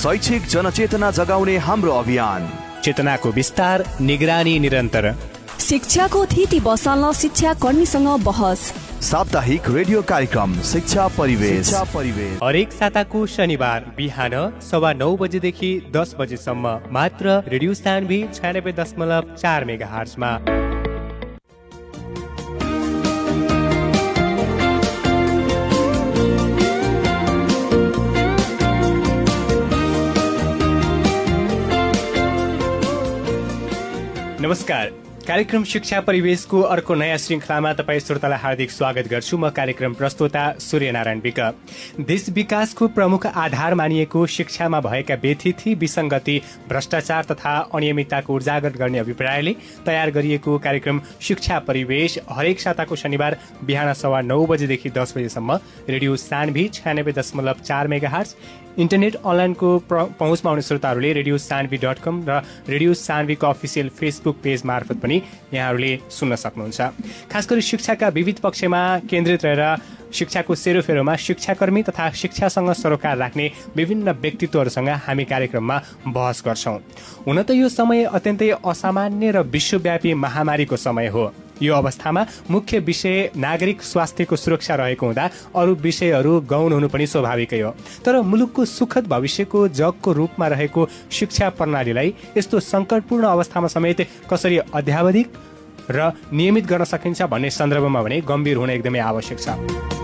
शैक्षिक जनचेतना जगाउने हाम्रो अभियान चेतनाको विस्तार निगरानी निरन्तर शिक्षाको थिति बसाल्न शिक्षा कर्मीसँग बहस साप्ताहिक रेडियो कार्यक्रम शिक्षा परिवेश परिवेश हरेक साताको शनिबार बिहान सवा नौ बजेदेखि दस बजेसम्म मात्र रेडियो भी छ्यानब्बे दशमलव चार मेगा हार्समा नमस्कार कार्यक्रम शिक्षा परिवेशको अर्को नयाँ श्रृङ्खलामा तपाईँ श्रोतालाई हार्दिक स्वागत गर्छु म कार्यक्रम प्रस्तोता सूर्यनारायण विक देश विकासको प्रमुख आधार मानिएको शिक्षामा भएका व्यथिथी विसङ्गति भ्रष्टाचार तथा अनियमितताको उजागर गर्ने अभिप्रायले तयार गरिएको कार्यक्रम शिक्षा परिवेश हरेक साताको शनिबार बिहान सवा नौ बजेदेखि दस बजेसम्म रेडियो सानभी छ्यानब्बे दशमलव चार मेगा हर्च इन्टरनेट अनलाइनको पहुँच पाउने श्रोताहरूले रेडियो सानवी डट कम र रेडियो सानवीको अफिसियल फेसबुक पेज मार्फत पनि यहाँहरूले सुन्न सक्नुहुन्छ खास गरी शिक्षाका विविध पक्षमा केन्द्रित रहेर शिक्षाको सेरोफेरोमा शिक्षाकर्मी तथा शिक्षासँग सरोकार राख्ने विभिन्न व्यक्तित्वहरूसँग हामी कार्यक्रममा बहस गर्छौँ हुन त यो समय अत्यन्तै असामान्य र विश्वव्यापी महामारीको समय हो यो अवस्थामा मुख्य विषय नागरिक स्वास्थ्यको सुरक्षा रहेको हुँदा अरू विषयहरू गौण हुनु पनि स्वाभाविकै हो तर मुलुकको सुखद भविष्यको जगको रूपमा रहेको शिक्षा प्रणालीलाई यस्तो सङ्कटपूर्ण अवस्थामा समेत कसरी अध्यावधिक र नियमित गर्न सकिन्छ भन्ने सन्दर्भमा भने गम्भीर हुन एकदमै आवश्यक छ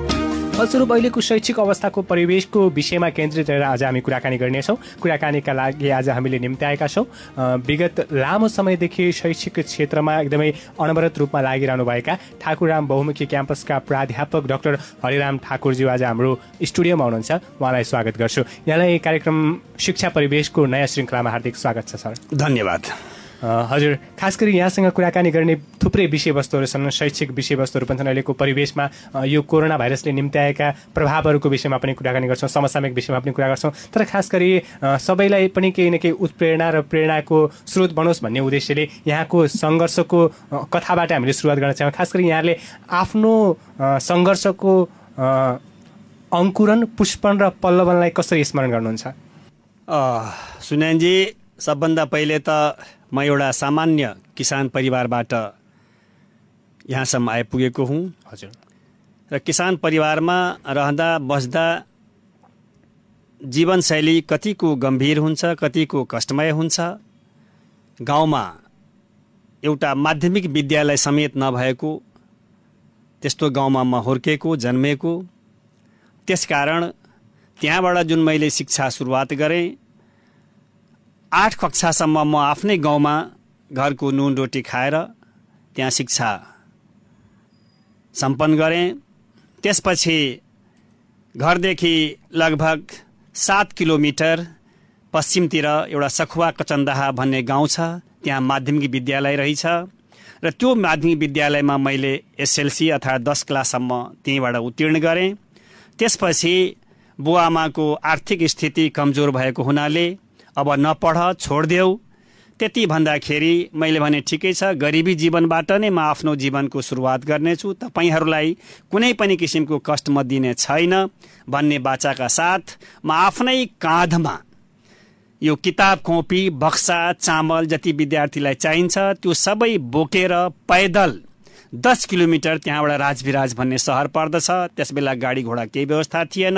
फलस्वरूप अहिलेको शैक्षिक अवस्थाको परिवेशको विषयमा केन्द्रित रहेर आज हामी कुराकानी गर्नेछौँ कुराकानीका लागि आज हामीले निम्त्याएका छौँ विगत लामो समयदेखि शैक्षिक क्षेत्रमा एकदमै अनवरत रूपमा लागिरहनुभएका ठाकुरराम बहुमुखी क्याम्पसका प्राध्यापक डाक्टर हरिराम ठाकुरज्यू आज हाम्रो स्टुडियोमा हुनुहुन्छ उहाँलाई स्वागत गर्छु यहाँलाई कार्यक्रम शिक्षा परिवेशको नयाँ श्रृङ्खलामा हार्दिक स्वागत छ सर धन्यवाद हजुर खास गरी यहाँसँग कुराकानी गर्ने थुप्रै विषयवस्तुहरू छन् शैक्षिक विषयवस्तुहरू पनि छन् अहिलेको परिवेशमा यो कोरोना भाइरसले निम्त्याएका प्रभावहरूको विषयमा पनि कुराकानी गर्छौँ समसामयिक विषयमा पनि कुरा गर्छौँ तर खास गरी सबैलाई पनि केही न केही उत्प्रेरणा र प्रेरणाको स्रोत बनोस् भन्ने उद्देश्यले यहाँको सङ्घर्षको कथाबाट हामीले सुरुवात गर्न चाहौँ खास गरी यहाँले आफ्नो सङ्घर्षको अङ्कुरन पुष्पन र पल्लवनलाई कसरी स्मरण गर्नुहुन्छ सुनयनजी सबभन्दा पहिले त म एउटा सामान्य किसान परिवारबाट यहाँसम्म आइपुगेको हुँ हजुर र किसान परिवारमा रहँदा बस्दा जीवनशैली कतिको गम्भीर हुन्छ कतिको कष्टमय हुन्छ गाउँमा एउटा माध्यमिक विद्यालय समेत नभएको त्यस्तो गाउँमा म हुर्केको जन्मेको त्यसकारण त्यहाँबाट जुन मैले शिक्षा सुरुवात गरेँ आठ कक्षासम्म म आफ्नै गाउँमा घरको नुन रोटी खाएर त्यहाँ शिक्षा सम्पन्न गरेँ त्यसपछि घरदेखि लगभग सात किलोमिटर पश्चिमतिर एउटा सखुवा कचन्दाहा भन्ने गाउँ छ त्यहाँ माध्यमिक विद्यालय रहेछ र त्यो माध्यमिक विद्यालयमा मैले एसएलसी अथवा दस क्लाससम्म त्यहीँबाट उत्तीर्ण गरेँ त्यसपछि बुवामाको आर्थिक स्थिति कमजोर भएको हुनाले अब नपढ छोडिदेऊ त्यति भन्दाखेरि मैले भने ठिकै छ गरिबी जीवनबाट नै म आफ्नो जीवनको सुरुवात गर्नेछु तपाईँहरूलाई कुनै पनि किसिमको कष्ट म दिने छैन भन्ने बाचाका साथ म आफ्नै काँधमा यो किताब कोपी बक्सा चामल जति विद्यार्थीलाई चाहिन्छ त्यो सबै बोकेर पैदल दस किलोमिटर त्यहाँबाट राजविराज भन्ने सहर पर्दछ त्यसबेला गाडी घोडा केही व्यवस्था थिएन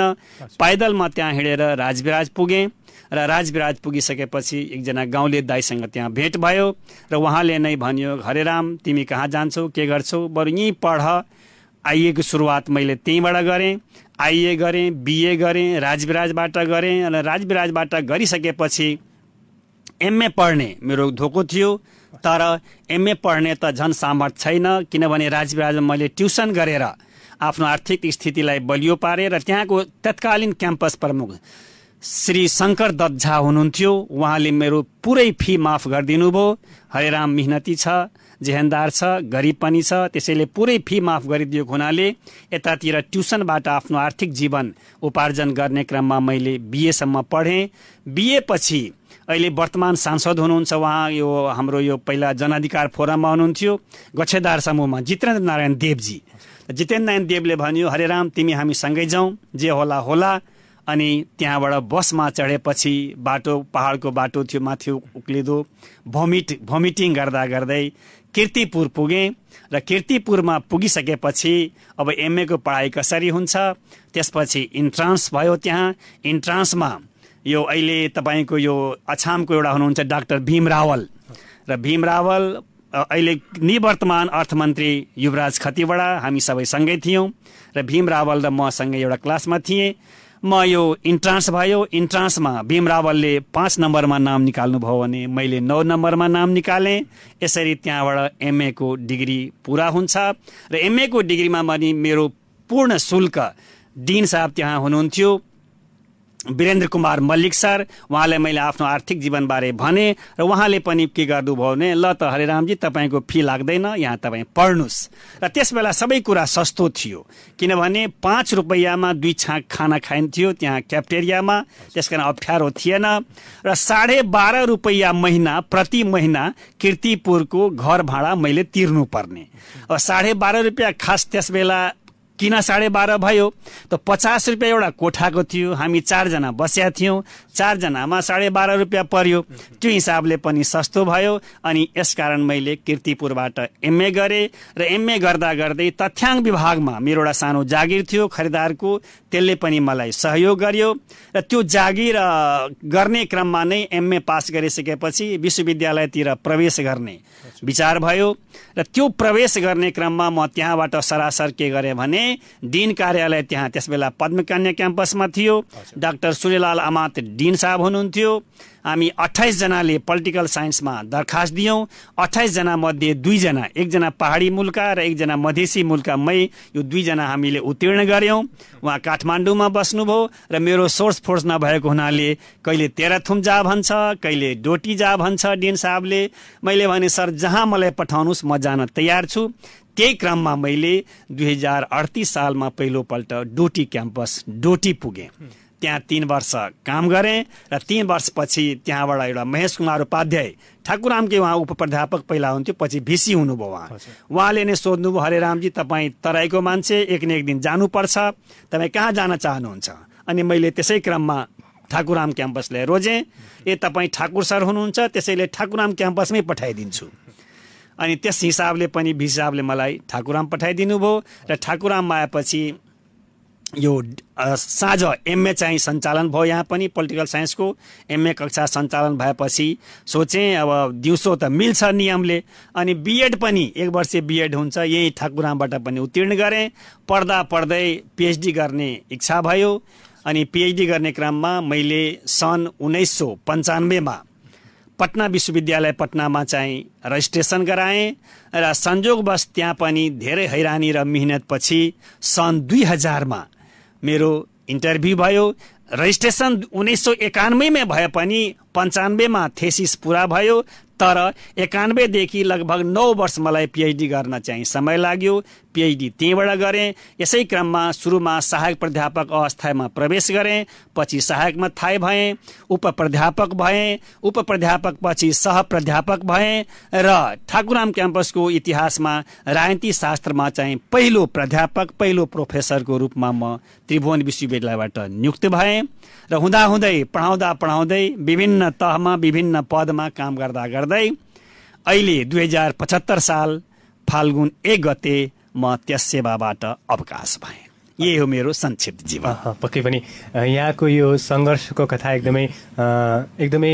पैदलमा त्यहाँ हिँडेर राजविराज पुगेँ र राजविराज पुगिसकेपछि एकजना गाउँले दाईसँग त्यहाँ भेट भयो र उहाँले नै भन्यो राम तिमी कहाँ जान्छौ के गर्छौ बरु यहीँ पढ आइएको सुरुवात मैले त्यहीँबाट गरेँ आइए गरेँ बिए गरेँ राजविराजबाट गरेँ र राजविराजबाट गरिसकेपछि एमए पढ्ने मेरो धोको थियो तर एमए पढ्ने त झन् सामर्थ छैन किनभने राज्य मैले ट्युसन गरेर आफ्नो आर्थिक स्थितिलाई बलियो र त्यहाँको तत्कालीन क्याम्पस प्रमुख श्री शङ्कर दत्त झा हुनुहुन्थ्यो उहाँले मेरो पुरै फी माफ गरिदिनुभयो भयो हरेराम मेहनती छ जेहेन्दार छ गरिब पनि छ त्यसैले पुरै फी माफ गरिदिएको हुनाले यतातिर ट्युसनबाट आफ्नो आर्थिक जीवन उपार्जन गर्ने क्रममा मैले बिएसम्म पढेँ बिएपछि पछि अहिले वर्तमान सांसद हुनुहुन्छ उहाँ यो हाम्रो यो पहिला जनाधिकार फोरममा हुनुहुन्थ्यो गच्छेदार समूहमा जितेन्द्र नारायण देवजी जितेन्द्र नारायण देवले भन्यो हरेराम तिमी हामी सँगै जाउँ जे होला होला अनि त्यहाँबाट बसमा चढेपछि बाटो पहाडको बाटो थियो माथि उक्लिँदो भमिट भमिटिङ गर्दा गर्दै किर्तिपुर पुगेँ र किर्तिपुरमा पुगिसकेपछि अब एमएको पढाइ कसरी हुन्छ त्यसपछि इन्ट्रान्स भयो त्यहाँ इन्ट्रान्समा यो अहिले तपाईँको यो अछामको एउटा हुनुहुन्छ डाक्टर भीम रावल र भीम रावल अहिले निवर्तमान अर्थमन्त्री युवराज खतिवडा हामी सबै सँगै थियौँ र भीम रावल र म सँगै एउटा क्लासमा थिएँ म यो इन्ट्रान्स भयो इन्ट्रान्समा भीम रावलले पाँच नम्बरमा नाम निकाल्नुभयो भने मैले नौ नम्बरमा नाम निकालेँ यसरी त्यहाँबाट एमएको डिग्री पुरा हुन्छ र एमएको डिग्रीमा पनि मेरो पूर्ण शुल्क डिन साहब त्यहाँ हुनुहुन्थ्यो वीरेन्द्र कुमार मल्लिक सर उहाँलाई मैले आफ्नो आर्थिक जीवनबारे भने र उहाँले पनि के गर्नुभयो भने ल त हरिरामजी तपाईँको फी लाग्दैन यहाँ तपाईँ पढ्नुहोस् र त्यस बेला सबै कुरा सस्तो थियो किनभने पाँच रुपियाँमा दुई छाक खाना खाइन्थ्यो त्यहाँ क्याप्टेरियामा त्यस कारण अप्ठ्यारो थिएन र साढे बाह्र रुपियाँ महिना प्रति महिना किर्तिपुरको घर भाडा मैले तिर्नुपर्ने साढे बाह्र रुपियाँ खास त्यस बेला किन साढे बाह्र भयो त पचास रुपियाँ एउटा कोठाको थियो हामी चारजना बस्या थियौँ चारजनामा साढे बाह्र रुपियाँ पर्यो त्यो हिसाबले पनि सस्तो भयो अनि यसकारण मैले किर्तिपुरबाट एमए गरेँ र एमए गर्दा गर्दै तथ्याङ्क विभागमा मेरो एउटा सानो जागिर थियो खरिदारको त्यसले पनि मलाई सहयोग गर्यो र त्यो जागिर गर्ने क्रममा नै एमए पास गरिसकेपछि विश्वविद्यालयतिर प्रवेश गर्ने विचार भयो र त्यो प्रवेश गर्ने क्रममा म त्यहाँबाट सरासर के गरेँ भने दिन कार्यालय त्यहाँ त्यसबेला पद्मकन्या क्याम्पसमा थियो डाक्टर सूर्यलाल अमात डिन साहब हुनुहुन्थ्यो हामी अठाइसजनाले पोलिटिकल साइन्समा दरखास्त दियौँ अठाइसजना मध्ये दुईजना एकजना पहाडी मुलका र एकजना मधेसी मुलका मै यो दुईजना हामीले उत्तीर्ण गऱ्यौँ उहाँ काठमाडौँमा बस्नुभयो र मेरो सोर्स फोर्स नभएको हुनाले कहिले तेह्रथुम जा भन्छ कहिले डोटी जा भन्छ डिन साहबले मैले भने सर जहाँ मलाई पठाउनुहोस् म जान तयार छु त्यही क्रममा मैले दुई हजार अडतिस सालमा पहिलोपल्ट डोटी क्याम्पस डोटी पुगेँ त्यहाँ तिन वर्ष काम गरेँ र तिन वर्षपछि त्यहाँबाट एउटा महेश कुमार उपाध्याय ठाकुरामकै उहाँ उप प्राध्यापक पहिला हुन्थ्यो पछि भिसी हुनुभयो उहाँ उहाँले नै सोध्नुभयो हरे रामजी तपाईँ तराईको मान्छे एक न एक दिन जानुपर्छ तपाईँ कहाँ जान चाहनुहुन्छ अनि मैले त्यसै क्रममा ठाकुराम क्याम्पसलाई रोजेँ ए तपाईँ ठाकुर सर हुनुहुन्छ त्यसैले ठाकुराम क्याम्पसमै पठाइदिन्छु अनि त्यस हिसाबले पनि हिसाबले मलाई ठाकुराम पठाइदिनु भयो र ठाकुराम आएपछि यो साँझ एमए चाहिँ सञ्चालन भयो यहाँ पनि पोलिटिकल साइन्सको एमए कक्षा सञ्चालन भएपछि सोचेँ अब दिउँसो त मिल्छ नियमले अनि बिएड पनि एक वर्ष बिएड हुन्छ यही ठाकुराबाट पनि उत्तीर्ण गरेँ पढ्दा पढ्दै पिएचडी गर्ने इच्छा भयो अनि पिएचडी गर्ने क्रममा मैले सन् उन्नाइस सौ पन्चानब्बेमा पटना विश्वविद्यालय पटनामा चाहिँ रजिस्ट्रेसन गराएँ र संजोगवश त्यहाँ पनि धेरै हैरानी र मिहिनेतपछि सन् दुई हजारमा मेरो इन्टरभ्यू भयो रेजिस्ट्रेसन उन्नाइस सौ एकानब्बेमा भए पनि पन्चानब्बेमा थेसिस पुरा भयो तर एकानब्बेदेखि लगभग नौ वर्ष मलाई पिएचडी गर्न चाहिँ समय लाग्यो पिएचडी त्यहीँबाट गरेँ यसै क्रममा सुरुमा सहायक प्राध्यापक अवस्थामा प्रवेश गरेँ पछि सहायकमा थाहै भएँ उप प्राध्यापक भएँ उप प्राध्यापक पछि सह प्राध्यापक भएँ र ठाकुराम क्याम्पसको इतिहासमा राजनीति शास्त्रमा चाहिँ पहिलो प्राध्यापक पहिलो प्रोफेसरको रूपमा म त्रिभुवन विश्वविद्यालयबाट नियुक्त भएँ र हुँदाहुँदै पढाउँदा पढाउँदै विभिन्न तहमा विभिन्न पदमा काम गर्दा गर्दा गर्दै अहिले दुई हजार पचहत्तर साल फाल्गुन एक गते म त्यस सेवाबाट अवकाश भएँ यही हो मेरो संक्षिप्त जीवन पक्कै पनि यहाँको यो सङ्घर्षको कथा एकदमै एकदमै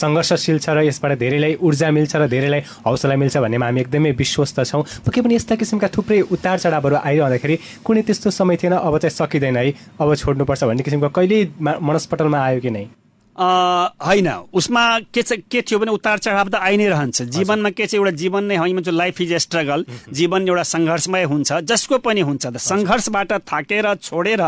सङ्घर्षशील छ र यसबाट धेरैलाई ऊर्जा मिल्छ र धेरैलाई हौसला मिल्छ भन्नेमा हामी एकदमै विश्वस्त छौँ पक्कै पनि यस्ता किसिमका थुप्रै उतार चढावहरू आइरहँदाखेरि कुनै त्यस्तो समय थिएन अब चाहिँ सकिँदैन है अब छोड्नुपर्छ भन्ने किसिमको कहिल्यै मनस्पटलमा आयो कि नै होइन उसमा के छ के थियो भने उतार चढाव त आइ नै रहन्छ जीवनमा के छ एउटा जीवन नै होइन जो लाइफ इज स्ट्रगल जीवन एउटा सङ्घर्षमय हुन्छ जसको पनि हुन्छ त सङ्घर्षबाट थाकेर छोडेर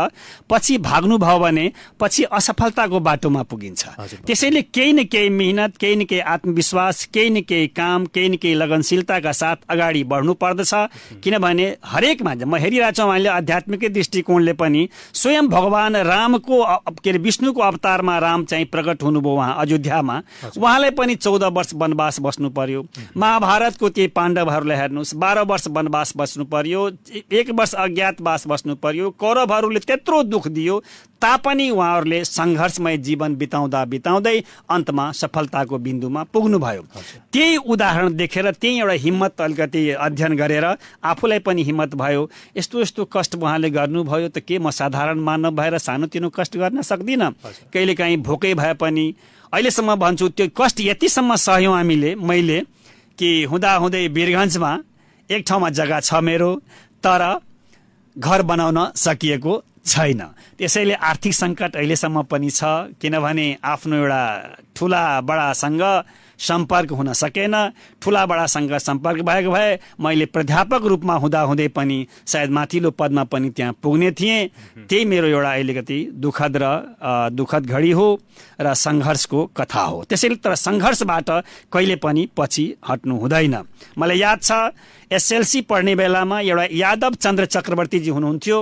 पछि भाग्नुभयो भने पछि असफलताको बाटोमा पुगिन्छ त्यसैले केही न केही मिहिनेत केही न केही आत्मविश्वास केही न केही काम केही न केही लगनशीलताका साथ अगाडि बढ्नु पर्दछ किनभने हरेक मान्छे म हेरिरहेको छु उहाँले आध्यात्मिक दृष्टिकोणले पनि स्वयं भगवान रामको के अरे विष्णुको अवतारमा राम चाहिँ प्रकट हुनुभयो उहाँ अयोध्यामा उहाँलाई पनि चौध वर्ष वनवास बस्नु पर्यो महाभारतको त्यही पाण्डवहरूलाई हेर्नुहोस् बाह्र वर्ष वनवास बस्नु पर्यो एक वर्ष अज्ञातवास बस्नु पर्यो कौरवहरूले त्यत्रो दुःख दियो तापनि उहाँहरूले सङ्घर्षमय जीवन बिताउँदा बिताउँदै अन्तमा सफलताको बिन्दुमा पुग्नुभयो त्यही उदाहरण देखेर त्यही एउटा हिम्मत अलिकति अध्ययन गरेर आफूलाई पनि हिम्मत भयो यस्तो यस्तो कष्ट उहाँले गर्नुभयो त के म साधारण मानव भएर सानोतिनो कष्ट गर्न सक्दिनँ कहिलेकाहीँ भोकै भए पनि अहिलेसम्म भन्छु त्यो कष्ट यतिसम्म सह्यौँ हामीले मैले कि हुँदाहुँदै वीरगन्जमा एक ठाउँमा जग्गा छ मेरो तर घर बनाउन सकिएको छैन त्यसैले आर्थिक सङ्कट अहिलेसम्म पनि छ किनभने आफ्नो एउटा ठुला बडासँग सम्पर्क हुन सकेन ठुला बडासँग सम्पर्क भएको भए मैले प्राध्यापक रूपमा हुँदाहुँदै पनि सायद माथिल्लो पदमा पनि त्यहाँ पुग्ने थिएँ त्यही मेरो एउटा अलिकति दुःखद र दुःखद घडी हो र सङ्घर्षको कथा हो त्यसैले तर सङ्घर्षबाट कहिले पनि पछि हट्नु हुँदैन मलाई याद छ एसएलसी पढ्ने बेलामा एउटा यादव चन्द्र चक्रवर्तीजी हुनुहुन्थ्यो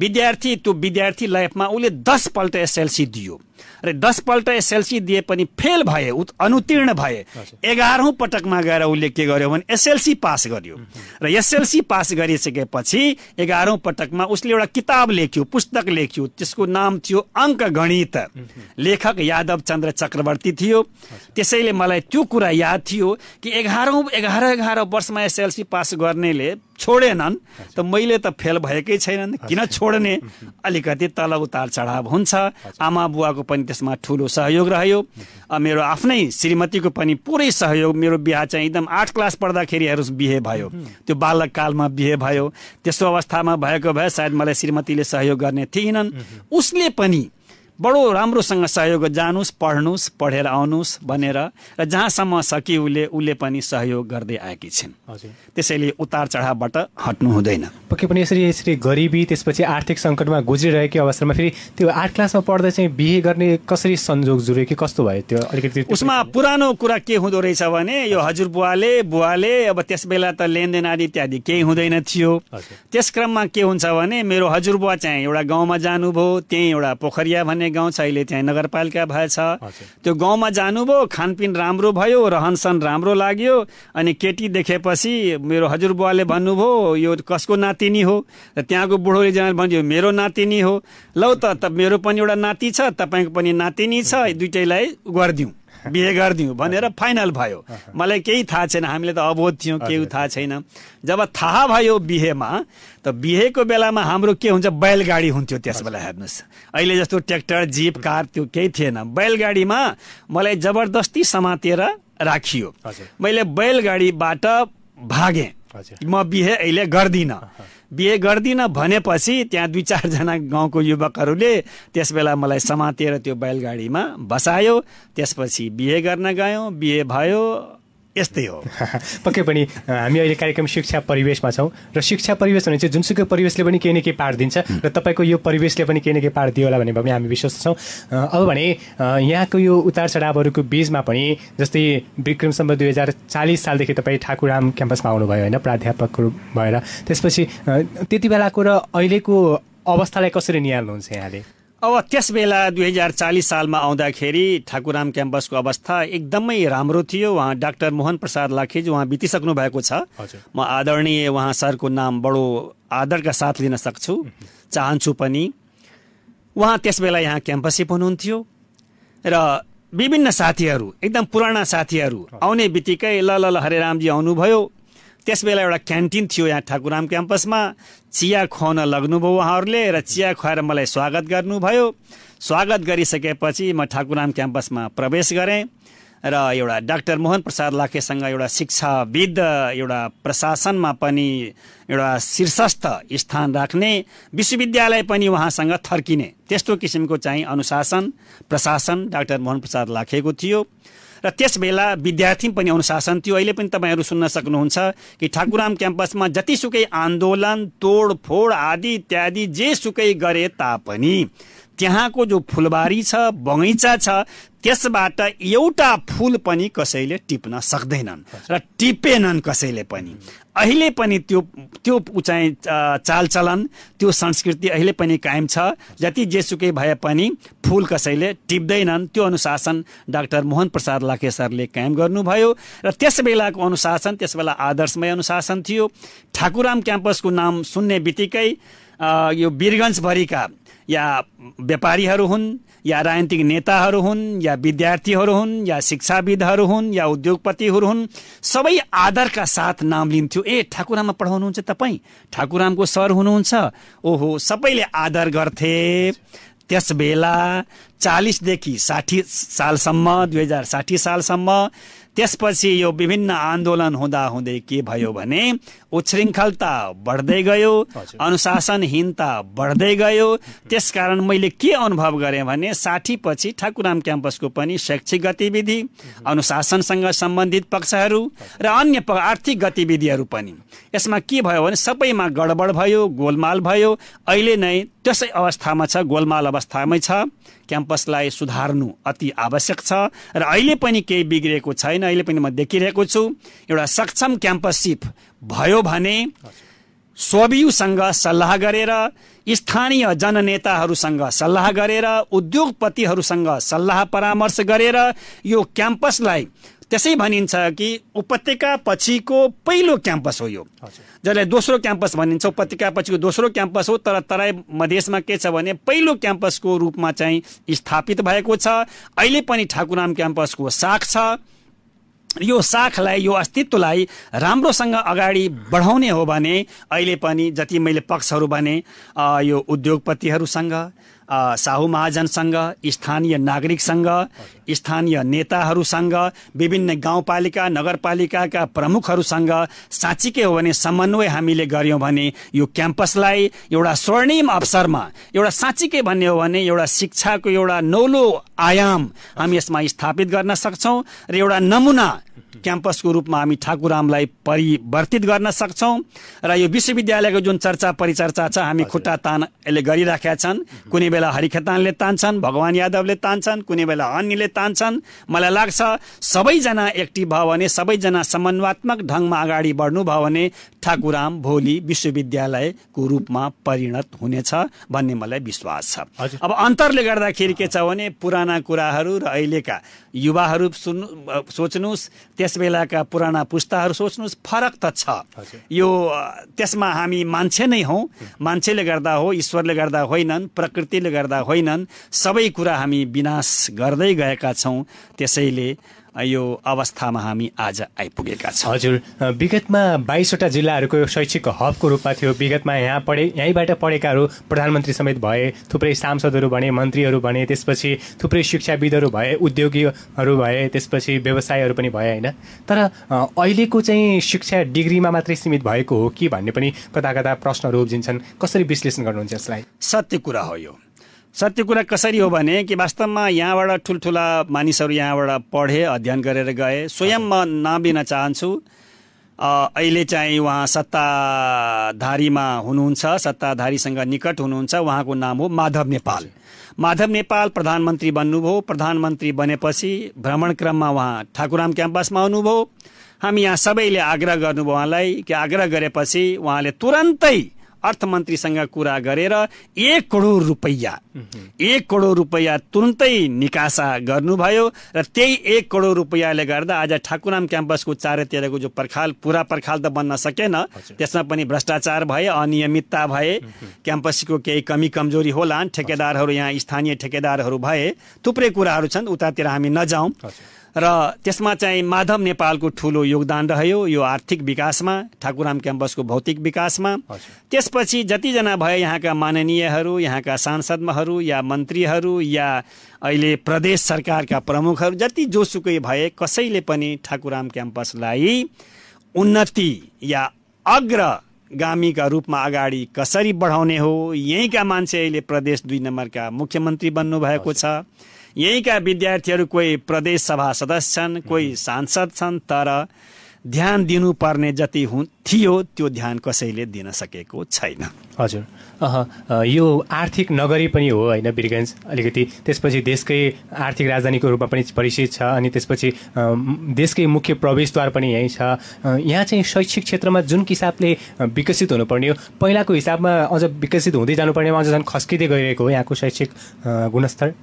विद्यार्थी त्यो विद्यार्थी लाइफमा उसले दसपल्ट एसएलसी दियो र दसपल्ट एसएलसी दिए पनि फेल भए अनुतीर्ण भए एघारौँ पटकमा गएर उसले के गर्यो भने एसएलसी पास गर्यो र एसएलसी पास गरिसकेपछि एघारौँ पटकमा उसले एउटा किताब लेख्यो पुस्तक लेख्यो त्यसको नाम थियो अङ्क गणित लेखक यादव चन्द्र चक्रवर्ती थियो त्यसैले मलाई त्यो कुरा याद थियो कि एघारौँ एघार एघार वर्षमा एसएलसी पास गर्नेले छोडेनन् त मैले त फेल भएकै छैनन् किन छोड्ने अलिकति तल उतार चढाव हुन्छ आमा बुवाको पनि त्यसमा ठुलो सहयोग रह्यो मेरो आफ्नै श्रीमतीको पनि पुरै सहयोग मेरो बिहा चाहिँ एकदम आठ क्लास हेर्नुहोस् बिहे भयो त्यो बालकालमा बिहे भयो त्यस्तो अवस्थामा भएको भए सायद मलाई श्रीमतीले सहयोग गर्ने थिएनन् उसले पनि बडो राम्रोसँग सहयोग जानुस् पढ्नुहोस् पढेर आउनुहोस् भनेर र जहाँसम्म सकि उसले उसले पनि सहयोग गर्दै आएकी छिन् त्यसैले उतार चढावबाट हट्नु हुँदैन पक्कै पनि यसरी यसरी गरिबी त्यसपछि आर्थिक सङ्कटमा गुज्रिरहेको अवस्थामा फेरि त्यो आर्ट क्लासमा पढ्दा चाहिँ बिहे गर्ने कसरी संजोग जुड्यो कि कस्तो भयो त्यो अलिकति उसमा पुरानो कुरा के हुँदो रहेछ भने यो हजुरबुवाले बुवाले अब त्यस बेला त लेनदेन आदि इत्यादि केही हुँदैन थियो त्यस क्रममा के हुन्छ भने मेरो हजुरबुवा चाहिँ एउटा गाउँमा जानुभयो त्यहीँ एउटा पोखरिया भने गाउँ छ अहिले त्यहाँ नगरपालिका भएछ त्यो गाउँमा जानुभयो खानपिन राम्रो भयो रहनसहन राम्रो लाग्यो अनि केटी देखेपछि मेरो हजुरबुवाले भन्नुभयो यो कसको नातिनी हो र त्यहाँको बुढोले जाने भन्यो मेरो नातिनी हो लौ त मेरो पनि एउटा नाति छ तपाईँको पनि नातिनी छ दुइटैलाई गरिदिउँ बिहे गरिदिउँ भनेर फाइनल भयो मलाई केही थाहा छैन हामीले त अबोध थियौँ केही थाहा छैन जब थाहा भयो बिहेमा त बिहेको बेलामा हाम्रो के हुन्छ बैलगाडी हुन्थ्यो त्यस बेला हेर्नुहोस् अहिले जस्तो ट्र्याक्टर जिप कार त्यो केही थिएन बैलगाडीमा मलाई जबरदस्ती समातेर राखियो मैले बैलगाडीबाट भागेँ म बिहे अहिले गर्दिनँ बिहे गर्दिनँ भनेपछि त्यहाँ दुई चारजना गाउँको युवकहरूले त्यसबेला मलाई समातेर त्यो बैलगाडीमा बसायो त्यसपछि बिहे गर्न गयौँ बिहे भयो यस्तै हो पक्कै पनि हामी अहिले कार्यक्रम शिक्षा परिवेशमा छौँ र शिक्षा परिवेश भने चाहिँ जुनसुकै परिवेशले पनि केही न केही पाठ दिन्छ र तपाईँको यो परिवेशले पनि केही न केही पाठ दियो होला भन्ने पनि हामी विश्वस्त छौँ अब भने यहाँको यो उतार चढावहरूको बिचमा पनि जस्तै विक्रमसम्म दुई हजार चालिस सालदेखि तपाईँ ठाकुरराम क्याम्पसमा आउनुभयो होइन प्राध्यापक भएर त्यसपछि त्यति बेलाको र अहिलेको अवस्थालाई कसरी निहाल्नुहुन्छ यहाँले अब त्यसबेला दुई हजार चालिस सालमा आउँदाखेरि ठाकुराम क्याम्पसको अवस्था एकदमै राम्रो थियो उहाँ डाक्टर मोहन प्रसाद लाखेज उहाँ बितिसक्नु भएको छ म आदरणीय उहाँ सरको नाम बडो आदरका साथ लिन सक्छु चाहन्छु पनि उहाँ त्यसबेला यहाँ क्याम्पसिप हुनुहुन्थ्यो र विभिन्न साथीहरू एकदम पुराना साथीहरू आउने बित्तिकै ल ल हरेरामजी आउनुभयो त्यस बेला एउटा क्यान्टिन थियो यहाँ ठाकुराम क्याम्पसमा चिया खुवाउन लग्नुभयो उहाँहरूले र चिया खुवाएर मलाई स्वागत गर्नुभयो स्वागत गरिसकेपछि म ठाकुराम क्याम्पसमा प्रवेश गरेँ र एउटा डाक्टर मोहन प्रसाद लाखेसँग एउटा शिक्षाविद एउटा प्रशासनमा पनि एउटा शीर्षस्थ स्थान राख्ने विश्वविद्यालय पनि उहाँसँग थर्किने त्यस्तो किसिमको चाहिँ अनुशासन प्रशासन डाक्टर मोहन प्रसाद लाखेको थियो र त्यस बेला विद्यार्थी पनि अनुशासन थियो अहिले पनि तपाईँहरू सुन्न सक्नुहुन्छ कि ठाकुराम क्याम्पसमा जतिसुकै आन्दोलन तोडफोड आदि इत्यादि जेसुकै गरे तापनि त्यहाँको जो फुलबारी छ बगैँचा छ त्यसबाट एउटा फुल पनि कसैले टिप्न सक्दैनन् र टिपेनन् कसैले पनि अहिले पनि त्यो त्यो उचाइ चालचलन त्यो संस्कृति अहिले पनि कायम छ जति जेसुकै भए पनि फुल कसैले टिप्दैनन् त्यो अनुशासन डाक्टर मोहन प्रसाद लाखेसरले कायम गर्नुभयो र त्यस बेलाको अनुशासन त्यसबेला आदर्शमय अनुशासन थियो ठाकुराम क्याम्पसको नाम सुन्ने बित्तिकै यो वीरगन्जभरिका या व्यापारीहरू हुन् या राजनीतिक नेताहरू हुन् या विद्यार्थीहरू हुन् या शिक्षाविदहरू हुन् या उद्योगपतिहरू हुन् सबै आदरका साथ नाम लिन्थ्यो ए ठाकुरामा पढाउनुहुन्छ तपाईँ ठाकुरामको सर हुनुहुन्छ ओहो सबैले आदर गर्थे त्यस बेला चालिसदेखि साठी सालसम्म दुई हजार साठी सालसम्म त्यसपछि यो विभिन्न आन्दोलन हुँदा हुँदै के भयो भने उच्छृङ्खलता बढ्दै गयो अनुशासनहीनता बढ्दै गयो त्यसकारण मैले के अनुभव गरेँ भने साठी पछि ठाकुराम क्याम्पसको पनि शैक्षिक गतिविधि अनुशासनसँग सम्बन्धित पक्षहरू र अन्य आर्थिक गतिविधिहरू पनि यसमा के भयो भने सबैमा गडबड भयो गोलमाल भयो अहिले नै त्यसै अवस्थामा छ गोलमाल अवस्थामै छ क्याम्पसलाई सुधार्नु अति आवश्यक छ र अहिले पनि केही बिग्रिएको छैन अहिले पनि म देखिरहेको छु एउटा सक्षम क्याम्पससिप भयो भने स्वबिउसँग सल्लाह गरेर स्थानीय जननेताहरूसँग सल्लाह गरेर उद्योगपतिहरूसँग सल्लाह परामर्श गरेर यो क्याम्पसलाई त्यसै भनिन्छ कि उपत्यका पछिको पहिलो क्याम्पस हो यो जसलाई दोस्रो क्याम्पस भनिन्छ उपत्यका पछिको दोस्रो क्याम्पस हो तर तराई मधेसमा के छ भने पहिलो क्याम्पसको रूपमा चाहिँ स्थापित भएको छ अहिले पनि ठाकुराम क्याम्पसको साख छ यो साखलाई यो अस्तित्वलाई राम्रोसँग अगाडि बढाउने हो भने अहिले पनि जति मैले पक्षहरू भने यो उद्योगपतिहरूसँग साहु महाजनसँग स्थानीय नागरिकसँग स्थानीय नेताहरूसँग विभिन्न गाउँपालिका नगरपालिकाका प्रमुखहरूसँग साँच्चीकै हो भने समन्वय हामीले गऱ्यौँ भने यो क्याम्पसलाई एउटा स्वर्णिम अवसरमा एउटा साँच्चीकै भन्ने हो भने एउटा शिक्षाको एउटा नौलो आयाम हामी यसमा स्थापित गर्न सक्छौँ र एउटा नमुना क्याम्पसको रूपमा हामी ठाकुरामलाई परिवर्तित गर्न सक्छौँ र यो विश्वविद्यालयको जुन चर्चा परिचर्चा छ हामी खुट्टा तान यसले गरिराखेका छन् कुनै बेला हरिखेतानले तान्छन् भगवान् यादवले तान्छन् कुनै बेला अन्यले तान्छन् मलाई लाग्छ सबैजना एक्टिभ भयो भने सबैजना समन्वात्मक ढङ्गमा अगाडि बढ्नु भयो भने ठाकुराम भोलि विश्वविद्यालयको रूपमा परिणत हुनेछ भन्ने मलाई विश्वास छ अब अन्तरले गर्दाखेरि के छ भने पुराना कुराहरू र अहिलेका युवाहरू सुन्नु सोच्नुहोस् त्यस बेलाका पुराना पुस्ताहरू सोच्नुहोस् फरक त छ यो त्यसमा हामी मान्छे नै हौ मान्छेले गर्दा हो ईश्वरले गर्दा होइनन् प्रकृतिले गर्दा होइनन् सबै कुरा हामी विनाश गर्दै गएका छौँ त्यसैले यो अवस्थामा हामी आज आइपुगेका छौँ हजुर विगतमा बाइसवटा जिल्लाहरूको शैक्षिक हबको रूपमा थियो विगतमा यहाँ पढे यहीँबाट पढेकाहरू प्रधानमन्त्री समेत भए थुप्रै सांसदहरू भने मन्त्रीहरू भने त्यसपछि थुप्रै शिक्षाविदहरू भए उद्योगीहरू भए त्यसपछि व्यवसायहरू पनि भए होइन तर अहिलेको चाहिँ शिक्षा डिग्रीमा मात्रै सीमित भएको हो कि भन्ने पनि कता कता प्रश्नहरू उब्जिन्छन् कसरी विश्लेषण गर्नुहुन्छ यसलाई सत्य कुरा हो यो सत्य कुरा कसरी हो भने कि वास्तवमा यहाँबाट ठुल्ठुला मानिसहरू यहाँबाट पढे अध्ययन गरेर गए स्वयं म नबिन चाहन्छु अहिले चाहिँ उहाँ सत्ताधारीमा हुनुहुन्छ सत्ताधारीसँग निकट हुनुहुन्छ उहाँको नाम हो माधव नेपाल माधव नेपाल प्रधानमन्त्री बन्नुभयो प्रधानमन्त्री बनेपछि भ्रमण क्रममा उहाँ ठाकुराम क्याम्पसमा आउनुभयो हामी यहाँ सबैले आग्रह गर्नुभयो उहाँलाई कि आग्रह गरेपछि उहाँले तुरन्तै अर्थमन्त्रीसँग कुरा गरेर एक करोड रुपैयाँ एक करोड रुपैयाँ तुरन्तै निकासा गर्नुभयो र त्यही एक करोड रुपैयाँले गर्दा आज ठाकुराम क्याम्पसको चारैतिरको जो पर्खाल पुरा पर्खाल त बन्न सकेन त्यसमा पनि भ्रष्टाचार भए अनियमितता भए क्याम्पसको केही कमी कमजोरी होला ठेकेदारहरू यहाँ स्थानीय ठेकेदारहरू भए थुप्रै कुराहरू छन् उतातिर हामी नजाउँ र त्यसमा चाहिँ माधव नेपालको ठुलो योगदान रह्यो यो आर्थिक विकासमा ठाकुराम क्याम्पसको भौतिक विकासमा त्यसपछि जतिजना भए यहाँका माननीयहरू यहाँका सांसदहरू या मन्त्रीहरू या अहिले प्रदेश सरकारका प्रमुखहरू जति जोसुकै भए कसैले पनि ठाकुराम क्याम्पसलाई उन्नति या अग्रगामीका रूपमा अगाडि कसरी बढाउने हो यहीँका मान्छे अहिले प्रदेश दुई नम्बरका मुख्यमन्त्री बन्नुभएको छ यहीँका विद्यार्थीहरू कोही प्रदेश सभा सदस्य छन् कोही सांसद छन् तर ध्यान दिनुपर्ने जति हुन् थियो त्यो ध्यान कसैले दिन सकेको छैन हजुर यो आर्थिक नगरी पनि हो होइन बिरगन्ज अलिकति त्यसपछि देशकै आर्थिक राजधानीको रूपमा पनि परिचित छ अनि त्यसपछि देशकै मुख्य प्रवेशद्वार पनि यहीँ छ यहाँ चाहिँ शैक्षिक क्षेत्रमा जुन किसाबले विकसित हुनुपर्ने हो पहिलाको हिसाबमा अझ विकसित हुँदै जानुपर्ने अझ झन् खस्किँदै गइरहेको हो यहाँको शैक्षिक गुणस्तर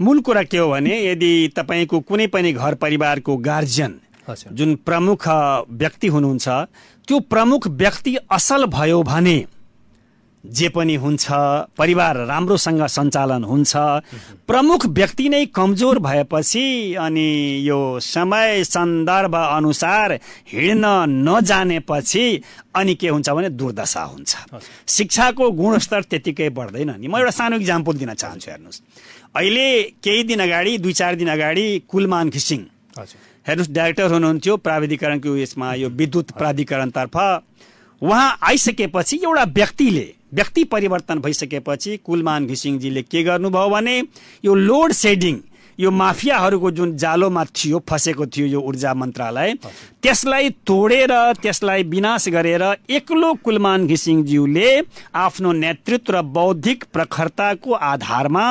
मूल कुरा के हो भने यदि तपाईँको कुनै पनि घर परिवारको गार्जियन जुन प्रमुख व्यक्ति हुनुहुन्छ त्यो प्रमुख व्यक्ति असल भयो भने जे पनि हुन्छ परिवार राम्रोसँग सञ्चालन हुन्छ प्रमुख व्यक्ति नै कमजोर भएपछि अनि यो समय सन्दर्भ अनुसार हिँड्न नजानेपछि अनि के हुन्छ भने दुर्दशा हुन्छ शिक्षाको गुणस्तर त्यतिकै बढ्दैन नि म एउटा सानो इक्जाम्पल दिन चाहन्छु हेर्नुहोस् अहिले केही दिन अगाडि दुई चार दिन अगाडि कुलमान घिसिङ हेर्नुहोस् डाइरेक्टर हुनुहुन्थ्यो प्राधिकरणको यसमा यो विद्युत प्राधिकरणतर्फ उहाँ आइसकेपछि एउटा व्यक्तिले व्यक्ति परिवर्तन भइसकेपछि कुलमान घिसिङजीले के गर्नुभयो भने यो लोड सेडिङ यो माफियाहरूको जुन जालोमा थियो फसेको थियो यो ऊर्जा मन्त्रालय त्यसलाई तोडेर त्यसलाई विनाश गरेर एक्लो कुलमान घिसिङज्यूले आफ्नो नेतृत्व र बौद्धिक प्रखरताको आधारमा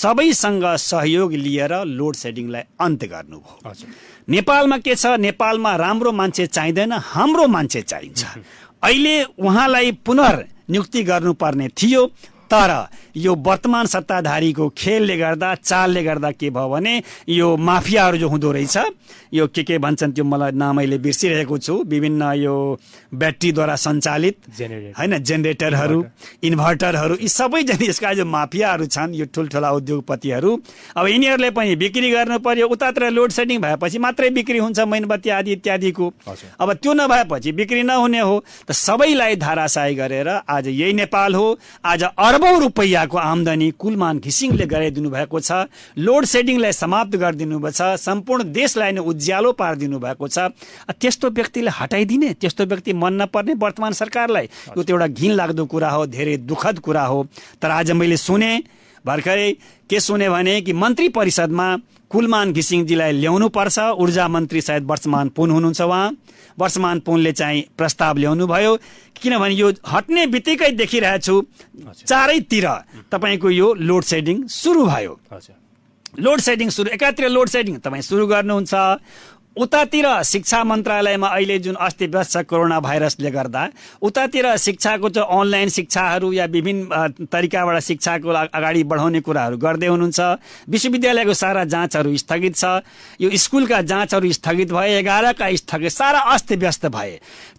सबैसँग सहयोग लिएर लोड सेडिङलाई अन्त्य गर्नुभयो नेपालमा के छ नेपालमा राम्रो मान्छे चाहिँदैन हाम्रो मान्छे चाहिन्छ अहिले उहाँलाई पुनर्नियुक्ति गर्नुपर्ने थियो तर यो वर्तमान सत्ताधारीको खेलले गर्दा चालले गर्दा के भयो भने यो माफियाहरू जो हुँदो रहेछ यो के के भन्छन् त्यो मलाई नामैले बिर्सिरहेको छु विभिन्न यो ब्याट्रीद्वारा सञ्चालित होइन जेनेरेटरहरू इन्भर्टरहरू यी सबैजना यसका जो माफियाहरू छन् यो ठुल्ठुला उद्योगपतिहरू अब यिनीहरूले पनि बिक्री गर्नु पर्यो उतातिर लोड सेडिङ भएपछि मात्रै बिक्री हुन्छ मेनबत्ती आदि इत्यादिको अब त्यो नभएपछि बिक्री नहुने हो त सबैलाई धारासाई गरेर आज यही नेपाल हो आज अरब अरबौँ रुपैयाँको आमदानी कुलमान घिसिङले गराइदिनु भएको छ लोड सेडिङलाई समाप्त गरिदिनु भएको छ सम्पूर्ण देशलाई नै उज्यालो पारिदिनु भएको छ त्यस्तो व्यक्तिले हटाइदिने त्यस्तो व्यक्ति मन नपर्ने वर्तमान सरकारलाई यो त एउटा घिन लाग्दो कुरा हो धेरै दुःखद कुरा हो तर आज मैले सुने भर्खरै के सुने भने कि मन्त्री परिषदमा कुलमान घिसिङजीलाई पर्छ ऊर्जा मन्त्री सायद वर्तमान पुन हुनुहुन्छ उहाँ वर्षमान पुनले चाहिँ प्रस्ताव भयो किनभने यो हट्ने बित्तिकै देखिरहेछु चारैतिर तपाईँको यो लोड सेडिङ सुरु भयो लोड सेडिङ सुरु एकातिर लोड सेडिङ तपाईँ सुरु गर्नुहुन्छ उतातिर शिक्षा मन्त्रालयमा अहिले जुन अस्तव्यस्त कोरोना भाइरसले गर्दा उतातिर शिक्षाको चाहिँ अनलाइन शिक्षाहरू या विभिन्न तरिकाबाट शिक्षाको अगाडि बढाउने कुराहरू गर्दै हुनुहुन्छ विश्वविद्यालयको सारा जाँचहरू स्थगित छ यो स्कुलका जाँचहरू स्थगित भए एघारका स्थगित सारा अस्तव्यस्त भए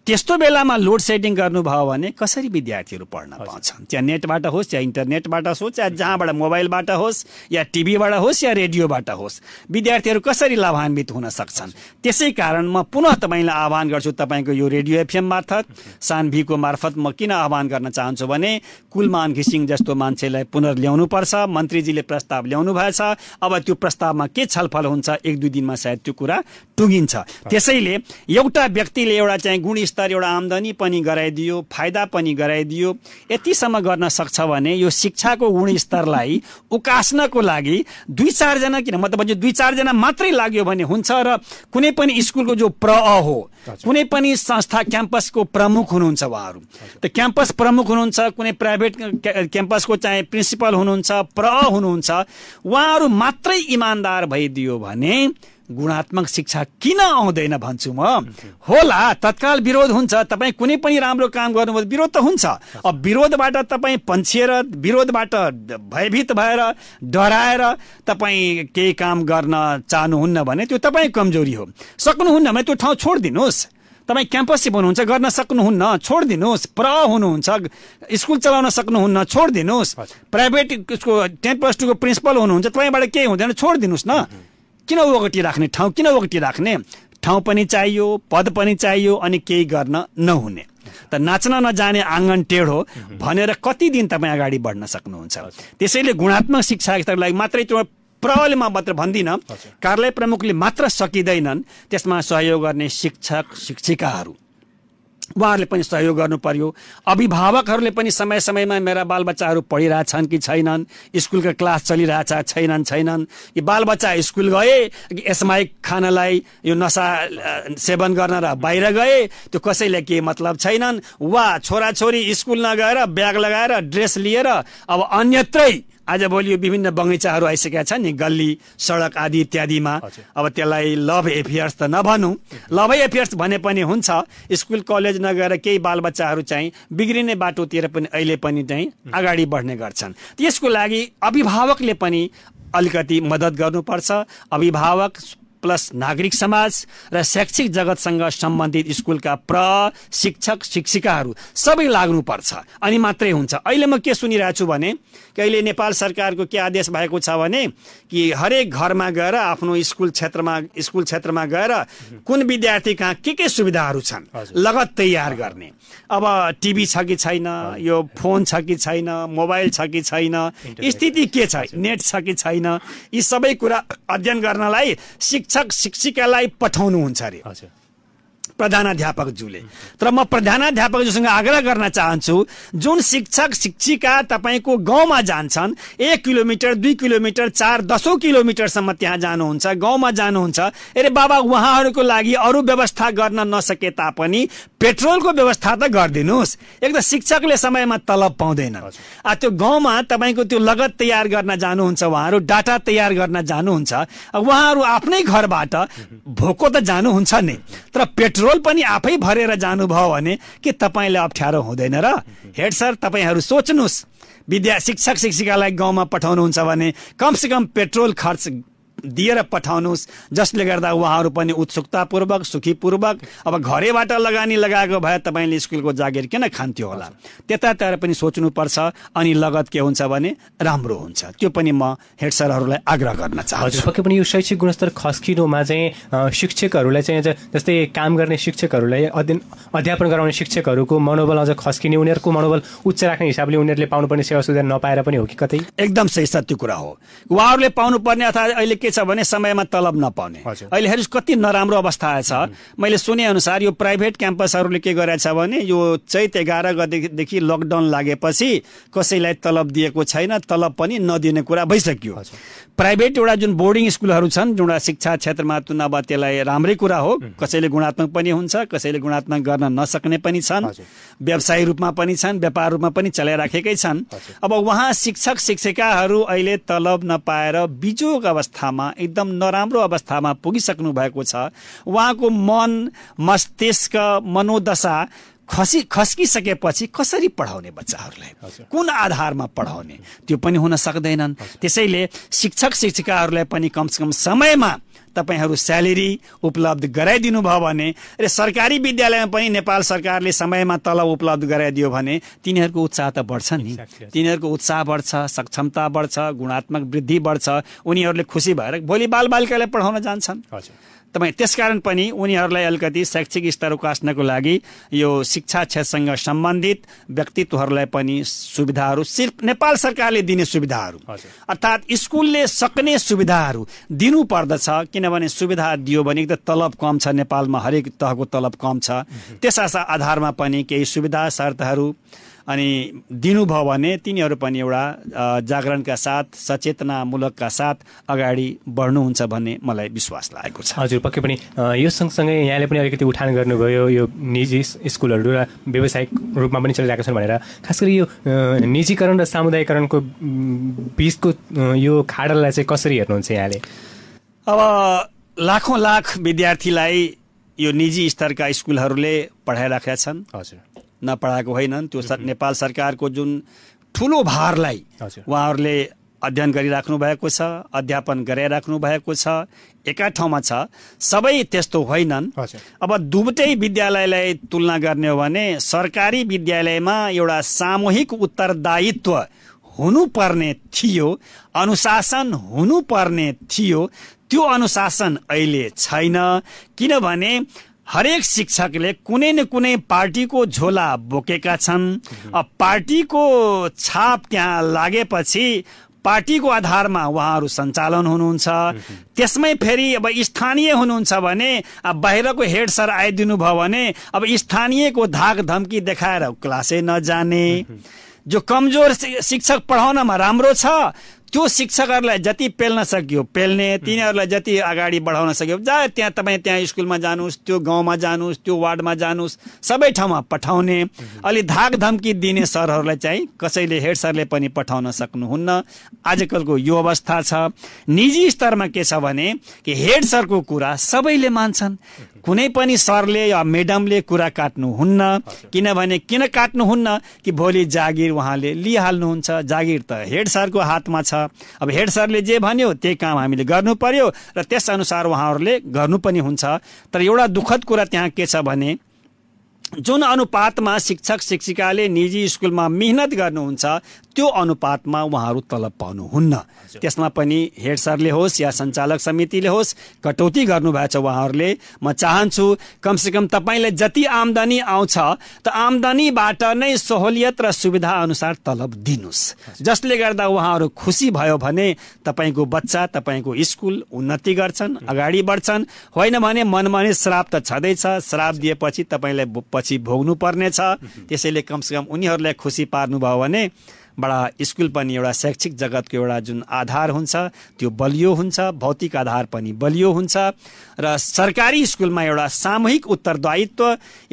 त्यस्तो बेलामा लोड सेडिङ गर्नुभयो भने कसरी विद्यार्थीहरू पढ्न पाउँछन् चाहे नेटबाट होस् या इन्टरनेटबाट होस् या जहाँबाट मोबाइलबाट होस् या टिभीबाट होस् या रेडियोबाट होस् विद्यार्थीहरू कसरी लाभान्वित हुन सक्छन् त्यसै कारण म पुनः तपाईँलाई आह्वान गर्छु तपाईँको यो रेडियो एफएम मार्फत सानभीको मार्फत म किन आह्वान गर्न चाहन्छु भने कुलमान घिसिङ जस्तो मान्छेलाई पुनर्ल्याउनुपर्छ मन्त्रीजीले प्रस्ताव ल्याउनु भएछ अब त्यो प्रस्तावमा के छलफल हुन्छ एक दुई दिनमा सायद त्यो कुरा टुङ्गिन्छ त्यसैले एउटा व्यक्तिले एउटा चाहिँ गुणस्तर एउटा आम्दानी पनि गराइदियो फाइदा पनि गराइदियो यतिसम्म गर्न सक्छ भने यो शिक्षाको गुणस्तरलाई उकास्नको लागि दुई चारजना किन मतलब दुई चारजना मात्रै लाग्यो भने हुन्छ र कुनै पनि स्कुलको जो प्र हो कुनै पनि संस्था क्याम्पसको प्रमुख हुनुहुन्छ उहाँहरू त क्याम्पस प्रमुख हुनुहुन्छ कुनै प्राइभेट क्याम्पसको चाहे प्रिन्सिपल हुनुहुन्छ प्र हुनुहुन्छ उहाँहरू मात्रै इमान्दार भइदियो भने गुणात्मक शिक्षा किन आउँदैन भन्छु म होला तत्काल विरोध हुन्छ तपाईँ कुनै पनि राम्रो काम गर्नुभयो विरोध त हुन्छ अब विरोधबाट तपाईँ पन्छिएर विरोधबाट भयभीत भएर डराएर तपाईँ केही काम गर्न चाहनुहुन्न भने त्यो तपाईँ कमजोरी हो सक्नुहुन्न भने त्यो ठाउँ छोडिदिनुहोस् तपाईँ क्याम्पसिप हुनुहुन्छ गर्न सक्नुहुन्न छोडिदिनुहोस् प्र हुनुहुन्छ स्कुल चलाउन सक्नुहुन्न छोडिदिनुहोस् प्राइभेट उसको टेन प्लस टूको प्रिन्सिपल हुनुहुन्छ तपाईँबाट केही हुँदैन छोडिदिनुहोस् न किन ओगटी राख्ने ठाउँ किन ओगटी राख्ने ठाउँ पनि चाहियो पद पनि चाहियो अनि केही गर्न नहुने त नाच्न नजाने आँगन टेढो भनेर कति दिन तपाईँ अगाडि बढ्न सक्नुहुन्छ त्यसैले गुणात्मक शिक्षाका लागि मात्रै त्यो प्रहलमा मात्र भन्दिनँ कार्यालय प्रमुखले मात्र सकिँदैनन् त्यसमा सहयोग गर्ने शिक्षक शिक्षिकाहरू उहाँहरूले पनि सहयोग गर्नु पर्यो अभिभावकहरूले पनि समय समयमा मेरा बालबच्चाहरू पढिरहेछन् कि छैनन् स्कुलका क्लास चलिरहेछ छैनन् छैनन् यो बालबच्चा स्कुल गए एसमाई खानलाई यो नसा सेवन गर्न र बाहिर गए त्यो कसैलाई के मतलब छैनन् वा छोराछोरी स्कुल नगएर ब्याग लगाएर ड्रेस लिएर अब अन्यत्रै आजभोलि यो विभिन्न बगैँचाहरू आइसकेका छन् नि गल्ली सडक आदि इत्यादिमा अब त्यसलाई लभ एफेयर्स त नभनौँ लभ एफेयर्स भने पनि हुन्छ स्कुल कलेज नगएर केही बालबच्चाहरू चाहिँ बिग्रिने बाटोतिर पनि अहिले पनि चाहिँ अगाडि बढ्ने गर्छन् त्यसको लागि अभिभावकले पनि अलिकति मद्दत गर्नुपर्छ अभिभावक प्लस नागरिक समाज र शैक्षिक जगतसँग सम्बन्धित स्कुलका शिक्षक शिक्षिकाहरू सबै लाग्नुपर्छ अनि मात्रै हुन्छ अहिले म के सुनिरहेको छु भने कि अहिले नेपाल सरकारको के आदेश भएको छ भने कि हरेक घरमा गएर आफ्नो स्कुल क्षेत्रमा स्कुल क्षेत्रमा गएर कुन विद्यार्थी कहाँ के के सुविधाहरू छन् लगत तयार गर्ने अब टिभी छ कि छैन यो फोन छ कि छैन मोबाइल छ कि छैन स्थिति के छ नेट छ कि छैन यी सबै कुरा अध्ययन गर्नलाई शिक्षा शिक्षक शिक्षिकालाई पठाउनुहुन्छ अरे प्रधानाध्यापकज्यूले तर म प्रधानाध्यापकज्यूसँग आग्रह गर्न चाहन्छु जुन शिक्षक शिक्षिका तपाईँको गाउँमा जान्छन् एक किलोमिटर दुई किलोमिटर चार दसौँ किलोमिटरसम्म त्यहाँ जानुहुन्छ गाउँमा जानुहुन्छ अरे बाबा उहाँहरूको लागि अरू व्यवस्था गर्न नसके तापनि पेट्रोलको व्यवस्था त गरिदिनुहोस् एक त शिक्षकले समयमा तलब पाउँदैन त्यो गाउँमा तपाईँको त्यो लगत तयार गर्न जानुहुन्छ उहाँहरू डाटा तयार गर्न जानुहुन्छ उहाँहरू आफ्नै घरबाट भोको त जानुहुन्छ नि तर पेट्रोल पेट्रोल पनि आफै भरेर जानुभयो भने के तपाईँले अप्ठ्यारो हुँदैन र हेड सर तपाईँहरू सोच्नुहोस् विद्या शिक्षक शिक्षिकालाई गाउँमा पठाउनुहुन्छ भने कमसेकम पेट्रोल खर्च दिएर पठाउनुहोस् जसले गर्दा उहाँहरू पनि उत्सुकतापूर्वक सुखीपूर्वक अब घरैबाट लगानी लगाएको भए तपाईँले स्कुलको जागिर किन खान्थ्यो होला त्यतातिर पनि सोच्नुपर्छ अनि लगत के हुन्छ भने राम्रो हुन्छ त्यो पनि म हेड सरहरूलाई आग्रह गर्न चाहन्छु पक्कै पनि यो शैक्षिक गुणस्तर खस्किनुमा चाहिँ शिक्षकहरूलाई चाहिँ जस्तै काम गर्ने शिक्षकहरूलाई अध्ययन अध्यापन गराउने शिक्षकहरूको मनोबल अझ खस्किने उनीहरूको मनोबल उच्च राख्ने हिसाबले उनीहरूले पाउनुपर्ने सेवा सुविधा नपाएर पनि हो कि कतै एकदम सही सत्य कुरा हो उहाँहरूले पाउनुपर्ने अथवा अहिले के छ भने समयमा तलब नपाउने अहिले हेर्नुहोस् कति नराम्रो अवस्था आएछ मैले सुने अनुसार यो प्राइभेट क्याम्पसहरूले के गरेछ भने यो चैत एघार गतिदेखि लकडाउन लागेपछि कसैलाई तलब दिएको छैन तलब पनि नदिने कुरा भइसक्यो प्राइभेट एउटा जुन बोर्डिङ स्कुलहरू छन् जुन शिक्षा क्षेत्रमा नभए त्यसलाई राम्रै कुरा हो कसैले गुणात्मक पनि हुन्छ कसैले गुणात्मक गर्न नसक्ने पनि छन् व्यवसाय रूपमा पनि छन् व्यापार रूपमा पनि चलाइराखेकै छन् अब उहाँ शिक्षक शिक्षिकाहरू अहिले तलब नपाएर बिजोग अवस्थामा अवस्थामा एकदम नराम्रो अवस्थामा पुगिसक्नु भएको छ उहाँको मन मस्तिष्क मनोदशा खसी खस्किसकेपछि कसरी पढाउने बच्चाहरूलाई कुन आधारमा पढाउने त्यो पनि हुन सक्दैनन् त्यसैले शिक्षक शिक्षिकाहरूलाई पनि कमसेकम समयमा तपाईँहरू स्यालेरी उपलब्ध गराइदिनु भयो भने र सरकारी विद्यालयमा पनि नेपाल सरकारले समयमा तलब उपलब्ध गराइदियो भने तिनीहरूको उत्साह त बढ्छ नि तिनीहरूको उत्साह बढ्छ सक्षमता बढ्छ गुणात्मक वृद्धि बढ्छ उनीहरूले खुसी भएर भोलि बालबालिकालाई पढाउन जान्छन् तपाईँ त्यसकारण पनि उनीहरूलाई अलिकति शैक्षिक स्तर उकास्नको लागि यो शिक्षा क्षेत्रसँग सम्बन्धित व्यक्तित्वहरूलाई पनि सुविधाहरू सिर्फ नेपाल सरकारले दिने सुविधाहरू अर्थात् स्कुलले सक्ने सुविधाहरू दिनुपर्दछ किनभने सुविधा दियो भने त तलब कम छ नेपालमा हरेक तहको तलब कम छ त्यस आधारमा पनि केही सुविधा शर्तहरू अनि दिनुभयो भने तिनीहरू पनि एउटा जागरणका साथ सचेतनामूलकका साथ अगाडि बढ्नुहुन्छ भन्ने मलाई विश्वास लागेको छ हजुर पक्कै पनि यो सँगसँगै यहाँले पनि अलिकति उठान गर्नुभयो यो निजी स्कुलहरू र व्यावसायिक रूपमा पनि चलिरहेका छन् भनेर खास गरी यो निजीकरण र सामुदायिकरणको बिचको यो खाडललाई चाहिँ कसरी हेर्नुहुन्छ यहाँले अब लाखौँ लाख विद्यार्थीलाई यो निजी स्तरका स्कुलहरूले पढाइराखेका छन् हजुर नपढाएको होइनन् त्यो नेपाल सरकारको जुन ठुलो भारलाई उहाँहरूले अध्ययन गरिराख्नु भएको छ अध्यापन गराइराख्नु भएको छ एका ठाउँमा छ सबै त्यस्तो होइनन् अब दुवटै विद्यालयलाई तुलना गर्ने हो भने सरकारी विद्यालयमा एउटा सामूहिक उत्तरदायित्व हुनुपर्ने थियो अनुशासन हुनुपर्ने थियो त्यो अनुशासन अहिले छैन किनभने हरेक शिक्षकले कुनै न कुनै पार्टीको झोला बोकेका छन् पार्टीको छाप त्यहाँ लागेपछि पार्टीको आधारमा उहाँहरू सञ्चालन हुनुहुन्छ त्यसमै फेरि अब स्थानीय हुनुहुन्छ भने अब बाहिरको हेड सर आइदिनु भयो भने अब स्थानीयको धाक धम्की देखाएर क्लासै नजाने जो कमजोर शिक्षक पढाउनमा राम्रो छ त्यो शिक्षकहरूलाई जति पेल्न सक्यो पेल्ने तिनीहरूलाई जति अगाडि बढाउन सक्यो जा त्यहाँ तपाईँ त्यहाँ स्कुलमा जानुहोस् त्यो गाउँमा जानुहोस् त्यो वार्डमा जानुहोस् सबै ठाउँमा पठाउने अलि धाक धम्की दिने सरहरूलाई चाहिँ कसैले हेड सरले पनि पठाउन सक्नुहुन्न आजकलको यो अवस्था छ निजी स्तरमा के छ भने कि हेड सरको कुरा सबैले मान्छन् कुनै पनि सरले या म्याडमले कुरा काट्नुहुन्न किनभने किन काट्नुहुन्न कि भोलि जागिर उहाँले लिइहाल्नुहुन्छ जागिर त हेड सरको हातमा छ अब हेड सरले जे भन्यो त्यही काम हामीले गर्नु पर्यो र त्यसअनुसार उहाँहरूले गर्नु पनि हुन्छ तर एउटा दुःखद कुरा त्यहाँ के छ भने जुन अनुपातमा शिक्षक शिक्षिकाले निजी स्कुलमा मिहिनेत गर्नुहुन्छ त्यो अनुपातमा उहाँहरू तलब पाउनुहुन्न त्यसमा पनि हेड सरले होस् या सञ्चालक समितिले होस् कटौती गर्नुभएको छ उहाँहरूले म चाहन्छु कमसेकम तपाईँलाई जति आम्दानी आउँछ त आम्दानीबाट नै सहुलियत र सुविधा अनुसार तलब दिनुहोस् जसले गर्दा उहाँहरू खुसी भयो भने तपाईँको बच्चा तपाईँको स्कुल उन्नति गर्छन् अगाडि बढ्छन् होइन भने मनमा श्राप त छँदैछ श्राप दिएपछि तपाईँलाई पछि भोग्नु पर्नेछ त्यसैले कमसेकम उनीहरूलाई खुसी पार्नुभयो भने बाट स्कुल पनि एउटा शैक्षिक जगतको एउटा जुन आधार हुन्छ त्यो बलियो हुन्छ भौतिक आधार पनि बलियो हुन्छ र सरकारी स्कुलमा एउटा सामूहिक उत्तरदायित्व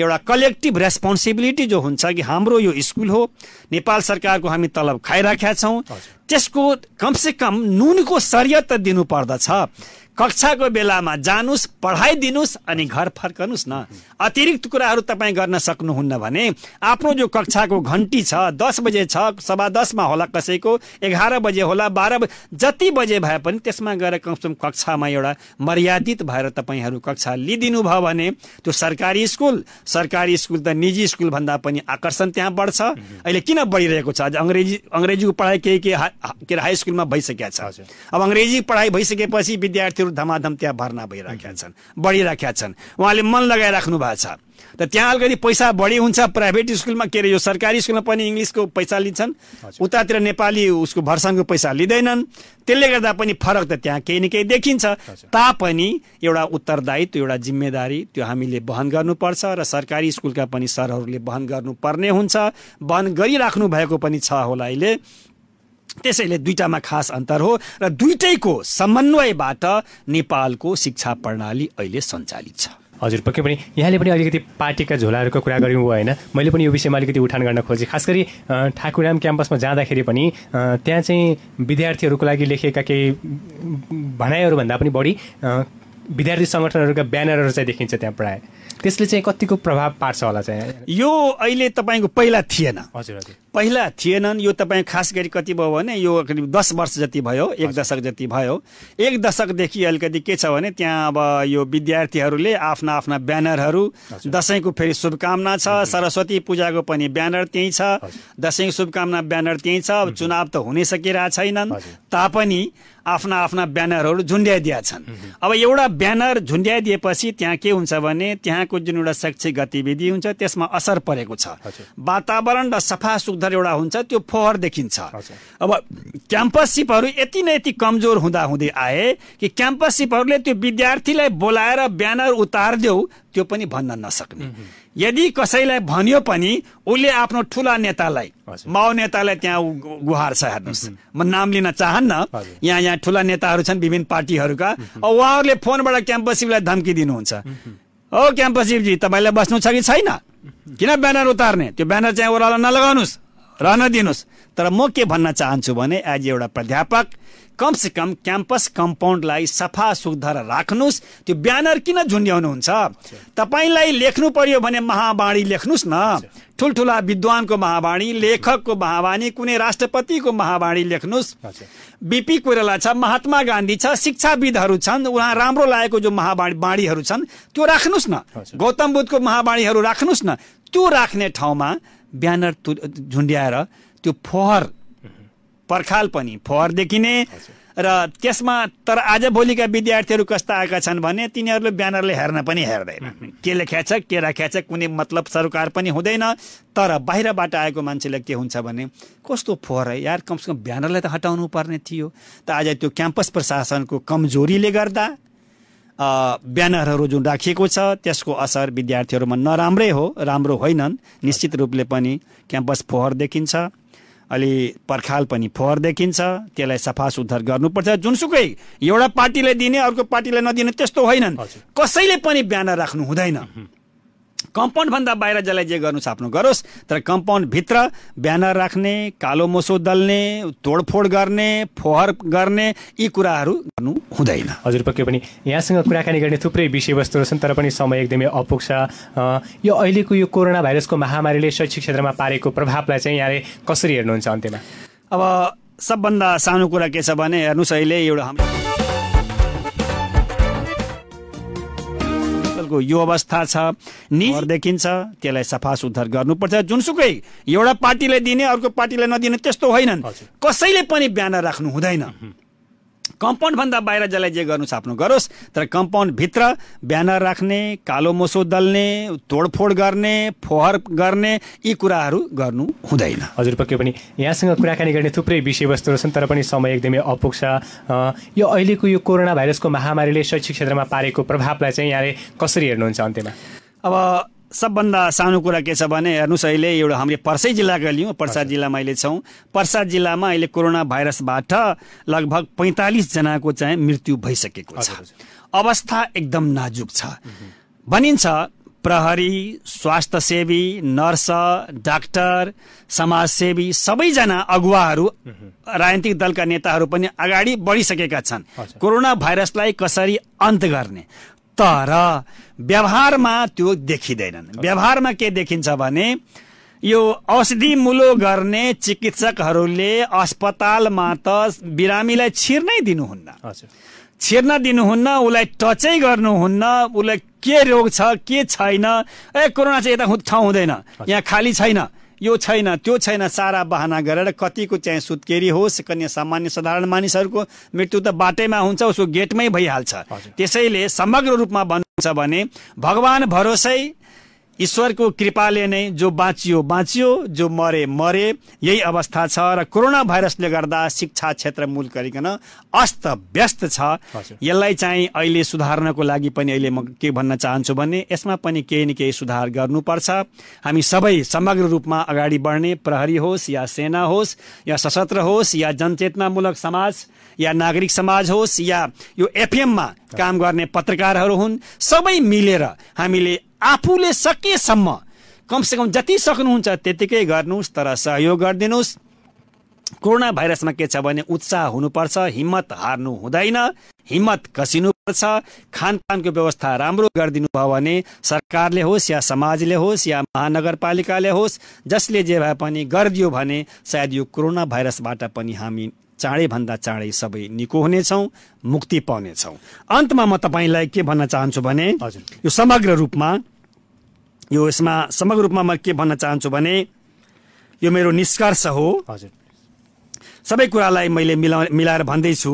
एउटा कलेक्टिभ रेस्पोन्सिबिलिटी जो हुन्छ कि हाम्रो यो स्कुल हो नेपाल सरकारको हामी तलब खाइराखेका छौँ त्यसको कमसे कम नुनको सरियत त दिनुपर्दछ कक्षाको बेलामा जानुस् पढाइदिनुहोस् अनि घर फर्कनुहोस् न अतिरिक्त कुराहरू तपाईँ गर्न सक्नुहुन्न भने आफ्नो जो कक्षाको घन्टी छ दस बजे छ सभा दसमा होला कसैको एघार बजे होला बाह्र बजे जति बजे भए पनि त्यसमा गएर कमसेकम कक्षामा एउटा मर्यादित भएर तपाईँहरू कक्षा लिइदिनु भयो भने त्यो सरकारी स्कुल सरकारी स्कुल त निजी स्कुलभन्दा पनि आकर्षण त्यहाँ बढ्छ अहिले किन बढिरहेको छ अङ्ग्रेजी अङ्ग्रेजीको पढाइ केही के अरे हाई स्कुलमा भइसकेको छ अब अङ्ग्रेजी पढाइ भइसकेपछि विद्यार्थीहरू मान्छेहरू धमाधम त्यहाँ भर्ना भइराखेका छन् बढिराखेका छन् उहाँले मन लगाइराख्नु भएको छ त त्यहाँ अलिकति पैसा बढी हुन्छ प्राइभेट स्कुलमा के अरे यो सरकारी स्कुलमा पनि इङ्ग्लिसको पैसा लिन्छन् उतातिर नेपाली उसको भर्सानको पैसा लिँदैनन् त्यसले गर्दा पनि फरक त त्यहाँ केही न केही देखिन्छ तापनि एउटा उत्तरदायित्व एउटा जिम्मेदारी त्यो हामीले वहन गर्नुपर्छ र सरकारी स्कुलका पनि सरहरूले वहन गर्नुपर्ने हुन्छ वहन गरिराख्नु भएको पनि छ होला अहिले त्यसैले दुईटामा खास अन्तर हो र दुइटैको समन्वयबाट नेपालको शिक्षा प्रणाली अहिले सञ्चालित छ हजुर पक्कै पनि यहाँले पनि अलिकति पार्टीका झोलाहरूको कुरा गऱ्यौँ होइन मैले पनि यो विषयमा अलिकति उठान गर्न खोजेँ खास गरी ठाकुराम क्याम्पसमा जाँदाखेरि पनि त्यहाँ चाहिँ विद्यार्थीहरूको लागि लेखिएका केही भनाइहरूभन्दा पनि बढी विद्यार्थी सङ्गठनहरूका ब्यानरहरू चाहिँ देखिन्छ त्यहाँ प्रायः त्यसले चाहिँ कतिको प्रभाव पार्छ होला चाहिँ यो अहिले तपाईँको पहिला थिएन हजुर हजुर पहिला थिएनन् यो तपाईँ खास गरी कति भयो भने यो करिब दस वर्ष जति भयो एक दशक जति भयो एक दशकदेखि अलिकति के छ भने त्यहाँ अब यो विद्यार्थीहरूले आफ्ना आफ्ना ब्यानरहरू दसैँको फेरि शुभकामना छ सरस्वती पूजाको पनि ब्यानर त्यहीँ छ दसैँको शुभकामना ब्यानर त्यहीँ छ अब चुनाव त हुनै सकिरहेको छैनन् तापनि आफ्ना आफ्ना ब्यानरहरू झुन्ड्याइदिया छन् अब एउटा ब्यानर झुन्ड्याइदिएपछि त्यहाँ के हुन्छ भने त्यहाँको जुन एउटा शैक्षिक गतिविधि हुन्छ त्यसमा असर परेको छ वातावरण र सफा सुधार एउटा हुन्छ त्यो फोहोर देखिन्छ अब क्याम्पससिपहरू यति नै यति कमजोर हुँदा हुँदै आए कि क्याम्पससिपहरूले त्यो विद्यार्थीलाई बोलाएर ब्यानर उतारिदेऊ त्यो पनि भन्न नसक्ने यदि कसैलाई भन्यो पनि उसले आफ्नो ठुला नेतालाई माओ नेतालाई त्यहाँ गुहार छ हेर्नुहोस् म नाम लिन चाहन्न यहाँ यहाँ ठुला नेताहरू छन् विभिन्न पार्टीहरूका उहाँहरूले फोनबाट क्याम्पसिपलाई धम्की दिनुहुन्छ हो क्याम्पसिपजी तपाईँलाई बस्नु छ कि छैन किन ब्यानर उतार्ने त्यो ब्यानर चाहिँ ओह्रालो नलगाउनुहोस् रहन दिनुहोस् तर म के भन्न चाहन्छु भने एज एउटा प्राध्यापक कम क्याम्पस कम्पाउन्डलाई सफा सुग्धर राख्नुहोस् त्यो ब्यानर किन झुन्ड्याउनुहुन्छ तपाईँलाई लेख्नु पर्यो भने महावाणी लेख्नुहोस् न ठुल्ठुला विद्वानको महावाणी लेखकको महावाणी कुनै राष्ट्रपतिको महावाणी लेख्नुहोस् बिपी कोइराला छ महात्मा गान्धी छ शिक्षाविदहरू छन् उहाँ राम्रो लागेको जो महावाणी बाणीहरू छन् त्यो राख्नुहोस् न गौतम बुद्धको महावाणीहरू राख्नुहोस् न त्यो राख्ने ठाउँमा ब्यानर झुन्ड्याएर त्यो फोहर पर्खाल पनि फोहर देखिने र त्यसमा तर आज भोलिका विद्यार्थीहरू कस्ता आएका छन् भने तिनीहरूले ब्यानरले हेर्न पनि हेर्दैन के लेख्या छ के राख्या छ कुनै मतलब सरकार पनि हुँदैन तर बाहिरबाट आएको मान्छेले के हुन्छ भने कस्तो फोहोर है यार कमसेकम ब्यानरलाई त हटाउनु पर्ने थियो त आज त्यो क्याम्पस प्रशासनको कमजोरीले गर्दा ब्यानरहरू जुन राखिएको छ त्यसको असर विद्यार्थीहरूमा नराम्रै हो राम्रो होइनन् निश्चित रूपले पनि क्याम्पस फोहोर देखिन्छ अलि पर्खाल पनि फोहोर देखिन्छ त्यसलाई सफा सुधार गर्नुपर्छ जुनसुकै एउटा पार्टीलाई दिने अर्को पार्टीलाई नदिने त्यस्तो होइनन् कसैले पनि ब्यानर राख्नु हुँदैन कम्पाउन्डभन्दा बाहिर जसलाई जे गर्नु छ आफ्नो गरोस् तर कम्पाउन्डभित्र ब्यानर राख्ने कालो मोसो दल्ने तोडफोड गर्ने फोहर गर्ने यी कुराहरू गर्नु हुँदैन हजुर पक्कै पनि यहाँसँग कुराकानी गर्ने थुप्रै विषयवस्तुहरू छन् तर पनि समय एकदमै अपुग्छ यो अहिलेको यो कोरोना भाइरसको महामारीले शैक्षिक क्षेत्रमा पारेको प्रभावलाई चाहिँ यहाँले कसरी हेर्नुहुन्छ अन्त्यमा अब सबभन्दा सानो कुरा के छ भने हेर्नुहोस् अहिले एउटा हाम्रो खालको यो अवस्था छ नि देखिन्छ त्यसलाई सफा सुधार गर्नुपर्छ जुनसुकै एउटा पार्टीलाई दिने अर्को पार्टीलाई नदिने त्यस्तो होइनन् कसैले पनि ब्यानर राख्नु हुँदैन कम्पाउन्डभन्दा बाहिर जसलाई जे गर्नु छ आफ्नो गरोस् तर कम्पाउन्डभित्र ब्यानर राख्ने कालो मोसो दल्ने तोडफोड गर्ने फोहर गर्ने यी कुराहरू गर्नु हुँदैन हजुर पक्कै पनि यहाँसँग कुराकानी गर्ने थुप्रै विषयवस्तुहरू छन् तर पनि समय एकदमै अपुग्छ यो अहिलेको यो कोरोना भाइरसको महामारीले शैक्षिक क्षेत्रमा पारेको प्रभावलाई चाहिँ यहाँले कसरी हेर्नुहुन्छ अन्त्यमा अब सबभन्दा सानो कुरा के छ भने हेर्नुहोस् अहिले एउटा हामीले पर्सै जिल्लाको लियौँ पर्सा जिल्लामा अहिले छौँ पर्सा जिल्लामा अहिले कोरोना भाइरसबाट लगभग पैँतालिसजनाको चाहिँ मृत्यु भइसकेको छ अवस्था एकदम नाजुक छ भनिन्छ प्रहरी स्वास्थ्य सेवी नर्स डाक्टर समाजसेवी सबैजना अगुवाहरू राजनीतिक दलका नेताहरू पनि अगाडि बढिसकेका छन् कोरोना भाइरसलाई कसरी अन्त गर्ने तर व्यवहारमा त्यो देखिँदैनन् व्यवहारमा के देखिन्छ भने यो औषधि मुलो गर्ने चिकित्सकहरूले अस्पतालमा त बिरामीलाई छिर्नै दिनुहुन्न छिर्न दिनुहुन्न उसलाई टचै गर्नुहुन्न उसलाई के रोग छ के छैन ए कोरोना चाहिँ यता ठाउँ हुँदैन यहाँ खाली छैन यो छैन त्यो छैन सारा बहाना गरेर कतिको चाहिँ सुत्केरी होस् कन्या सामान्य साधारण मानिसहरूको मृत्यु त बाटैमा हुन्छ उसको गेटमै भइहाल्छ त्यसैले समग्र रूपमा भन्नुहुन्छ भने भगवान भरोसै ईश्वरको कृपाले नै जो बाँचियो बाँचियो जो मरे मरे यही अवस्था छ र कोरोना भाइरसले गर्दा शिक्षा क्षेत्र मूल गरिकन अस्त व्यस्त छ यसलाई चाहिँ अहिले सुधार्नको लागि पनि अहिले म के भन्न चाहन्छु भने यसमा पनि केही न केही सुधार गर्नुपर्छ हामी सबै समग्र रूपमा अगाडि बढ्ने प्रहरी होस् या सेना होस् या सशस्त्र होस् या जनचेतनामूलक समाज या नागरिक समाज होस् या यो एफएममा काम गर्ने पत्रकारहरू हुन् सबै मिलेर हामीले आफूले सकेसम्म कमसेकम जति सक्नुहुन्छ त्यतिकै गर्नुहोस् तर सहयोग गरिदिनुहोस् कोरोना भाइरसमा के छ भने उत्साह हुनुपर्छ हिम्मत हार्नु हुँदैन हिम्मत कसिनुपर्छ खानपानको व्यवस्था राम्रो गरिदिनु भयो भने सरकारले होस् या समाजले होस् या महानगरपालिकाले होस् जसले जे भए पनि गरिदियो भने सायद यो कोरोना भाइरसबाट पनि हामी चाँडैभन्दा चाँडै सबै निको हुनेछौँ मुक्ति पाउनेछौँ अन्तमा म तपाईँलाई के भन्न चाहन्छु भने यो समग्र रूपमा यो यसमा समग्र रूपमा म के भन्न चाहन्छु भने यो मेरो निष्कर्ष हो हजुर सबै कुरालाई मैले मिला मिलाएर भन्दैछु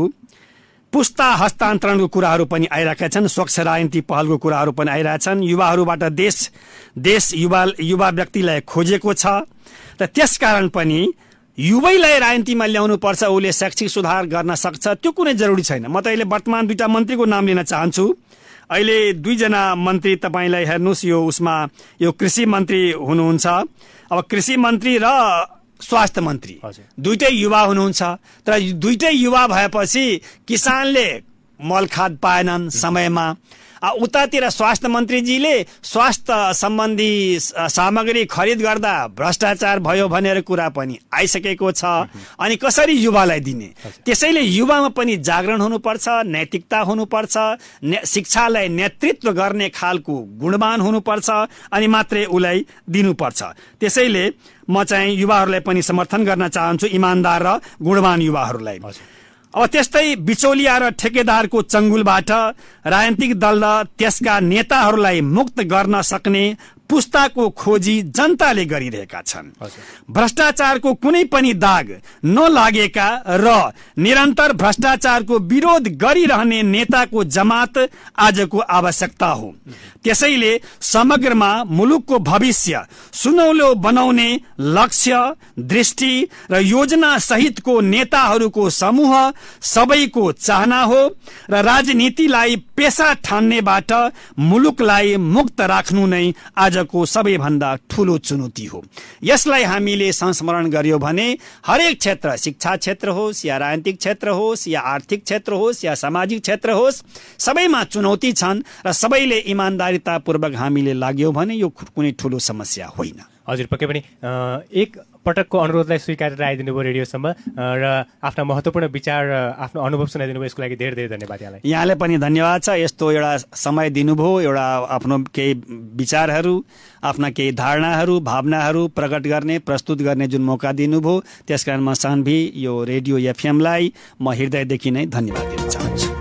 पुस्ता हस्तान्तरणको कुराहरू पनि आइरहेका छन् स्वच्छ राजनीति पहलको कुराहरू पनि छन् युवाहरूबाट देश देश युवा युवा व्यक्तिलाई खोजेको छ र कारण पनि युवैलाई राजनीतिमा ल्याउनु पर्छ उसले शैक्षिक सुधार गर्न सक्छ त्यो कुनै जरुरी छैन म त अहिले वर्तमान दुईवटा मन्त्रीको नाम लिन चाहन्छु अहिले दुईजना मन्त्री तपाईँलाई हेर्नुहोस् यो उसमा यो कृषि मन्त्री हुनुहुन्छ अब कृषि मन्त्री र स्वास्थ्य मन्त्री दुइटै युवा हुनुहुन्छ तर दुइटै युवा भएपछि किसानले मल खाद पाएनन् समयमा उतातिर स्वास्थ्य मन्त्रीजीले स्वास्थ्य सम्बन्धी सामग्री खरिद गर्दा भ्रष्टाचार भयो भनेर कुरा पनि आइसकेको छ अनि कसरी युवालाई दिने त्यसैले युवामा पनि जागरण हुनुपर्छ नैतिकता हुनुपर्छ ने, शिक्षालाई नेतृत्व गर्ने खालको गुणवान हुनुपर्छ अनि मात्रै उसलाई दिनुपर्छ त्यसैले म चाहिँ युवाहरूलाई पनि समर्थन गर्न चाहन्छु इमान्दार र गुणवान युवाहरूलाई अब त्यस्तै बिचौलिया र ठेकेदारको चंगुलबाट राजनीतिक दल र त्यसका नेताहरूलाई मुक्त गर्न सक्ने पुस्ताको खोजी जनताले गरिरहेका छन् भ्रष्टाचारको कुनै पनि दाग नलागेका र निरन्तर भ्रष्टाचारको विरोध गरिरहने नेताको जमात आजको आवश्यकता हो त्यसैले समग्रमा मुलुकको भविष्य सुनौलो बनाउने लक्ष्य दृष्टि र योजना सहितको नेताहरूको समूह सबैको चाहना हो र राजनीतिलाई पेसा ठान्नेबाट मुलुकलाई मुक्त राख्नु नै आज आजको सबैभन्दा ठूलो चुनौती हो यसलाई हामीले संस्मरण गर्यो भने हरेक क्षेत्र शिक्षा क्षेत्र होस् या राजनीतिक क्षेत्र होस् या आर्थिक क्षेत्र होस् या सामाजिक क्षेत्र होस् सबैमा चुनौती छन् र सबैले इमान्दारितापूर्वक हामीले लाग्यो भने यो कुनै ठुलो समस्या होइन हजुर पक्कै पनि एक पटकको अनुरोधलाई स्वीकारेर आइदिनु भयो रेडियोसम्म र आफ्ना महत्त्वपूर्ण विचार आफ्नो अनुभव सुनाइदिनु भयो यसको लागि धेरै धेरै धन्यवाद यहाँलाई यहाँले पनि धन्यवाद छ यस्तो एउटा समय दिनुभयो एउटा आफ्नो केही विचारहरू आफ्ना केही धारणाहरू भावनाहरू प्रकट गर्ने प्रस्तुत गर्ने जुन मौका दिनुभयो त्यसकारण म सानभी यो रेडियो एफएमलाई म हृदयदेखि नै धन्यवाद दिन चाहन्छु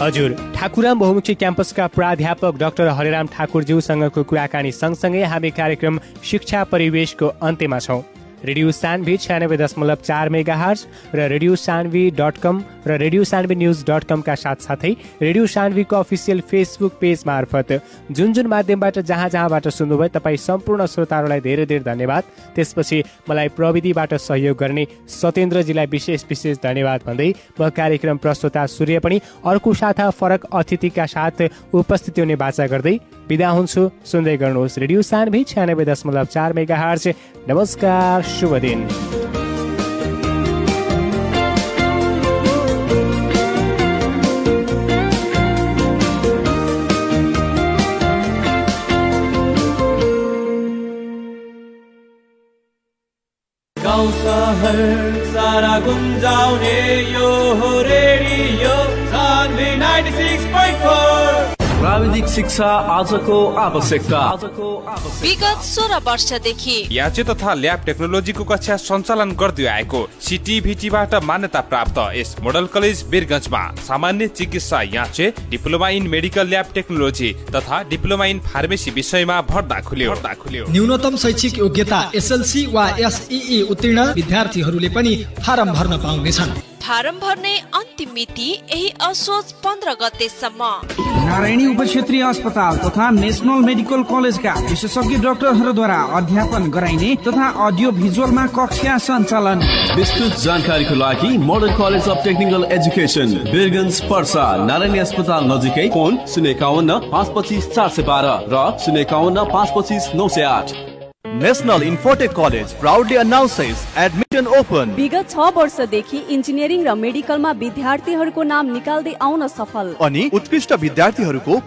हजुर ठाकुराम बहुमुखी क्याम्पसका प्राध्यापक डाक्टर हरिराम ठाकुरज्यूसँगको कुराकानी सँगसँगै हामी कार्यक्रम शिक्षा परिवेशको अन्त्यमा छौँ रेडियो सानभी छ्यानब्बे दशमलव चार मेगा हर्स र रेडियो सानभी डट कम र रेडियो सानभी न्युज डट कमका साथसाथै रेडियो सानभीको अफिसियल फेसबुक पेज मार्फत जुन जुन माध्यमबाट जहाँ जहाँबाट सुन्नुभयो तपाईँ सम्पूर्ण श्रोताहरूलाई धेरै धेरै धन्यवाद त्यसपछि मलाई प्रविधिबाट सहयोग गर्ने सत्येन्द्रजीलाई विशेष विशेष धन्यवाद भन्दै म कार्यक्रम प्रस्तोता सूर्य पनि अर्को साथ फरक अतिथिका साथ उपस्थित हुने बाचा गर्दै बिदा हुन्छु सुन्दै गर्नुहोस् रेडियो सानभी छ्यानब्बे दशमलव चार मेगा हार्च नमस्कार शुभ दिन गाउँ सहर सारा गुन्जाउने शिक्षा आजको आवश्यकता विगत सोह्र वर्षदेखि याचे तथा ल्याब टेक्नोलोजीको कक्षा सञ्चालन गर्दै आएको सिटिभिटीबाट मान्यता प्राप्त यस मोडल कलेज वीरगञ्जमा सामान्य चिकित्सा याचे diploma in medical lab technology तथा डिप्लोमा इन फार्मेसी विषयमा भर्दा खुल्यो खुल्यो न्यूनतम शैक्षिक योग्यता एसएलसी वा एसई उत्तीर्ण विद्यार्थीहरूले पनि फारम भर्न पाउनेछन् फारम भर्ने अन्तिम मिति यही असोज पन्ध्र गतेसम्म नारायणी उपक्षेत्रीय अस्पताल तथा नेसनल मेडिकल कलेजका विशेषज्ञ डाक्टरहरूद्वारा अध्यापन गराइने तथा अडियो भिजुअलमा कक्षा सञ्चालन विस्तृत जानकारीको लागि modern college of technical education Birgunj Parsa Narayani अस्पताल नजिकै फोन शून्य एकाउन्न पाँच पच्चिस चार सय बाह्र र शून्य एकाउन्न पाँच पच्चिस नौ सय आठ national infotech college proudly announces admission open विगत छ वर्षदेखि इन्जिनियरिङ र मेडिकलमा विद्यार्थीहरूको नाम निकाल्दै आउन सफल अनि उत्कृष्ट विद्यार्थीहरूको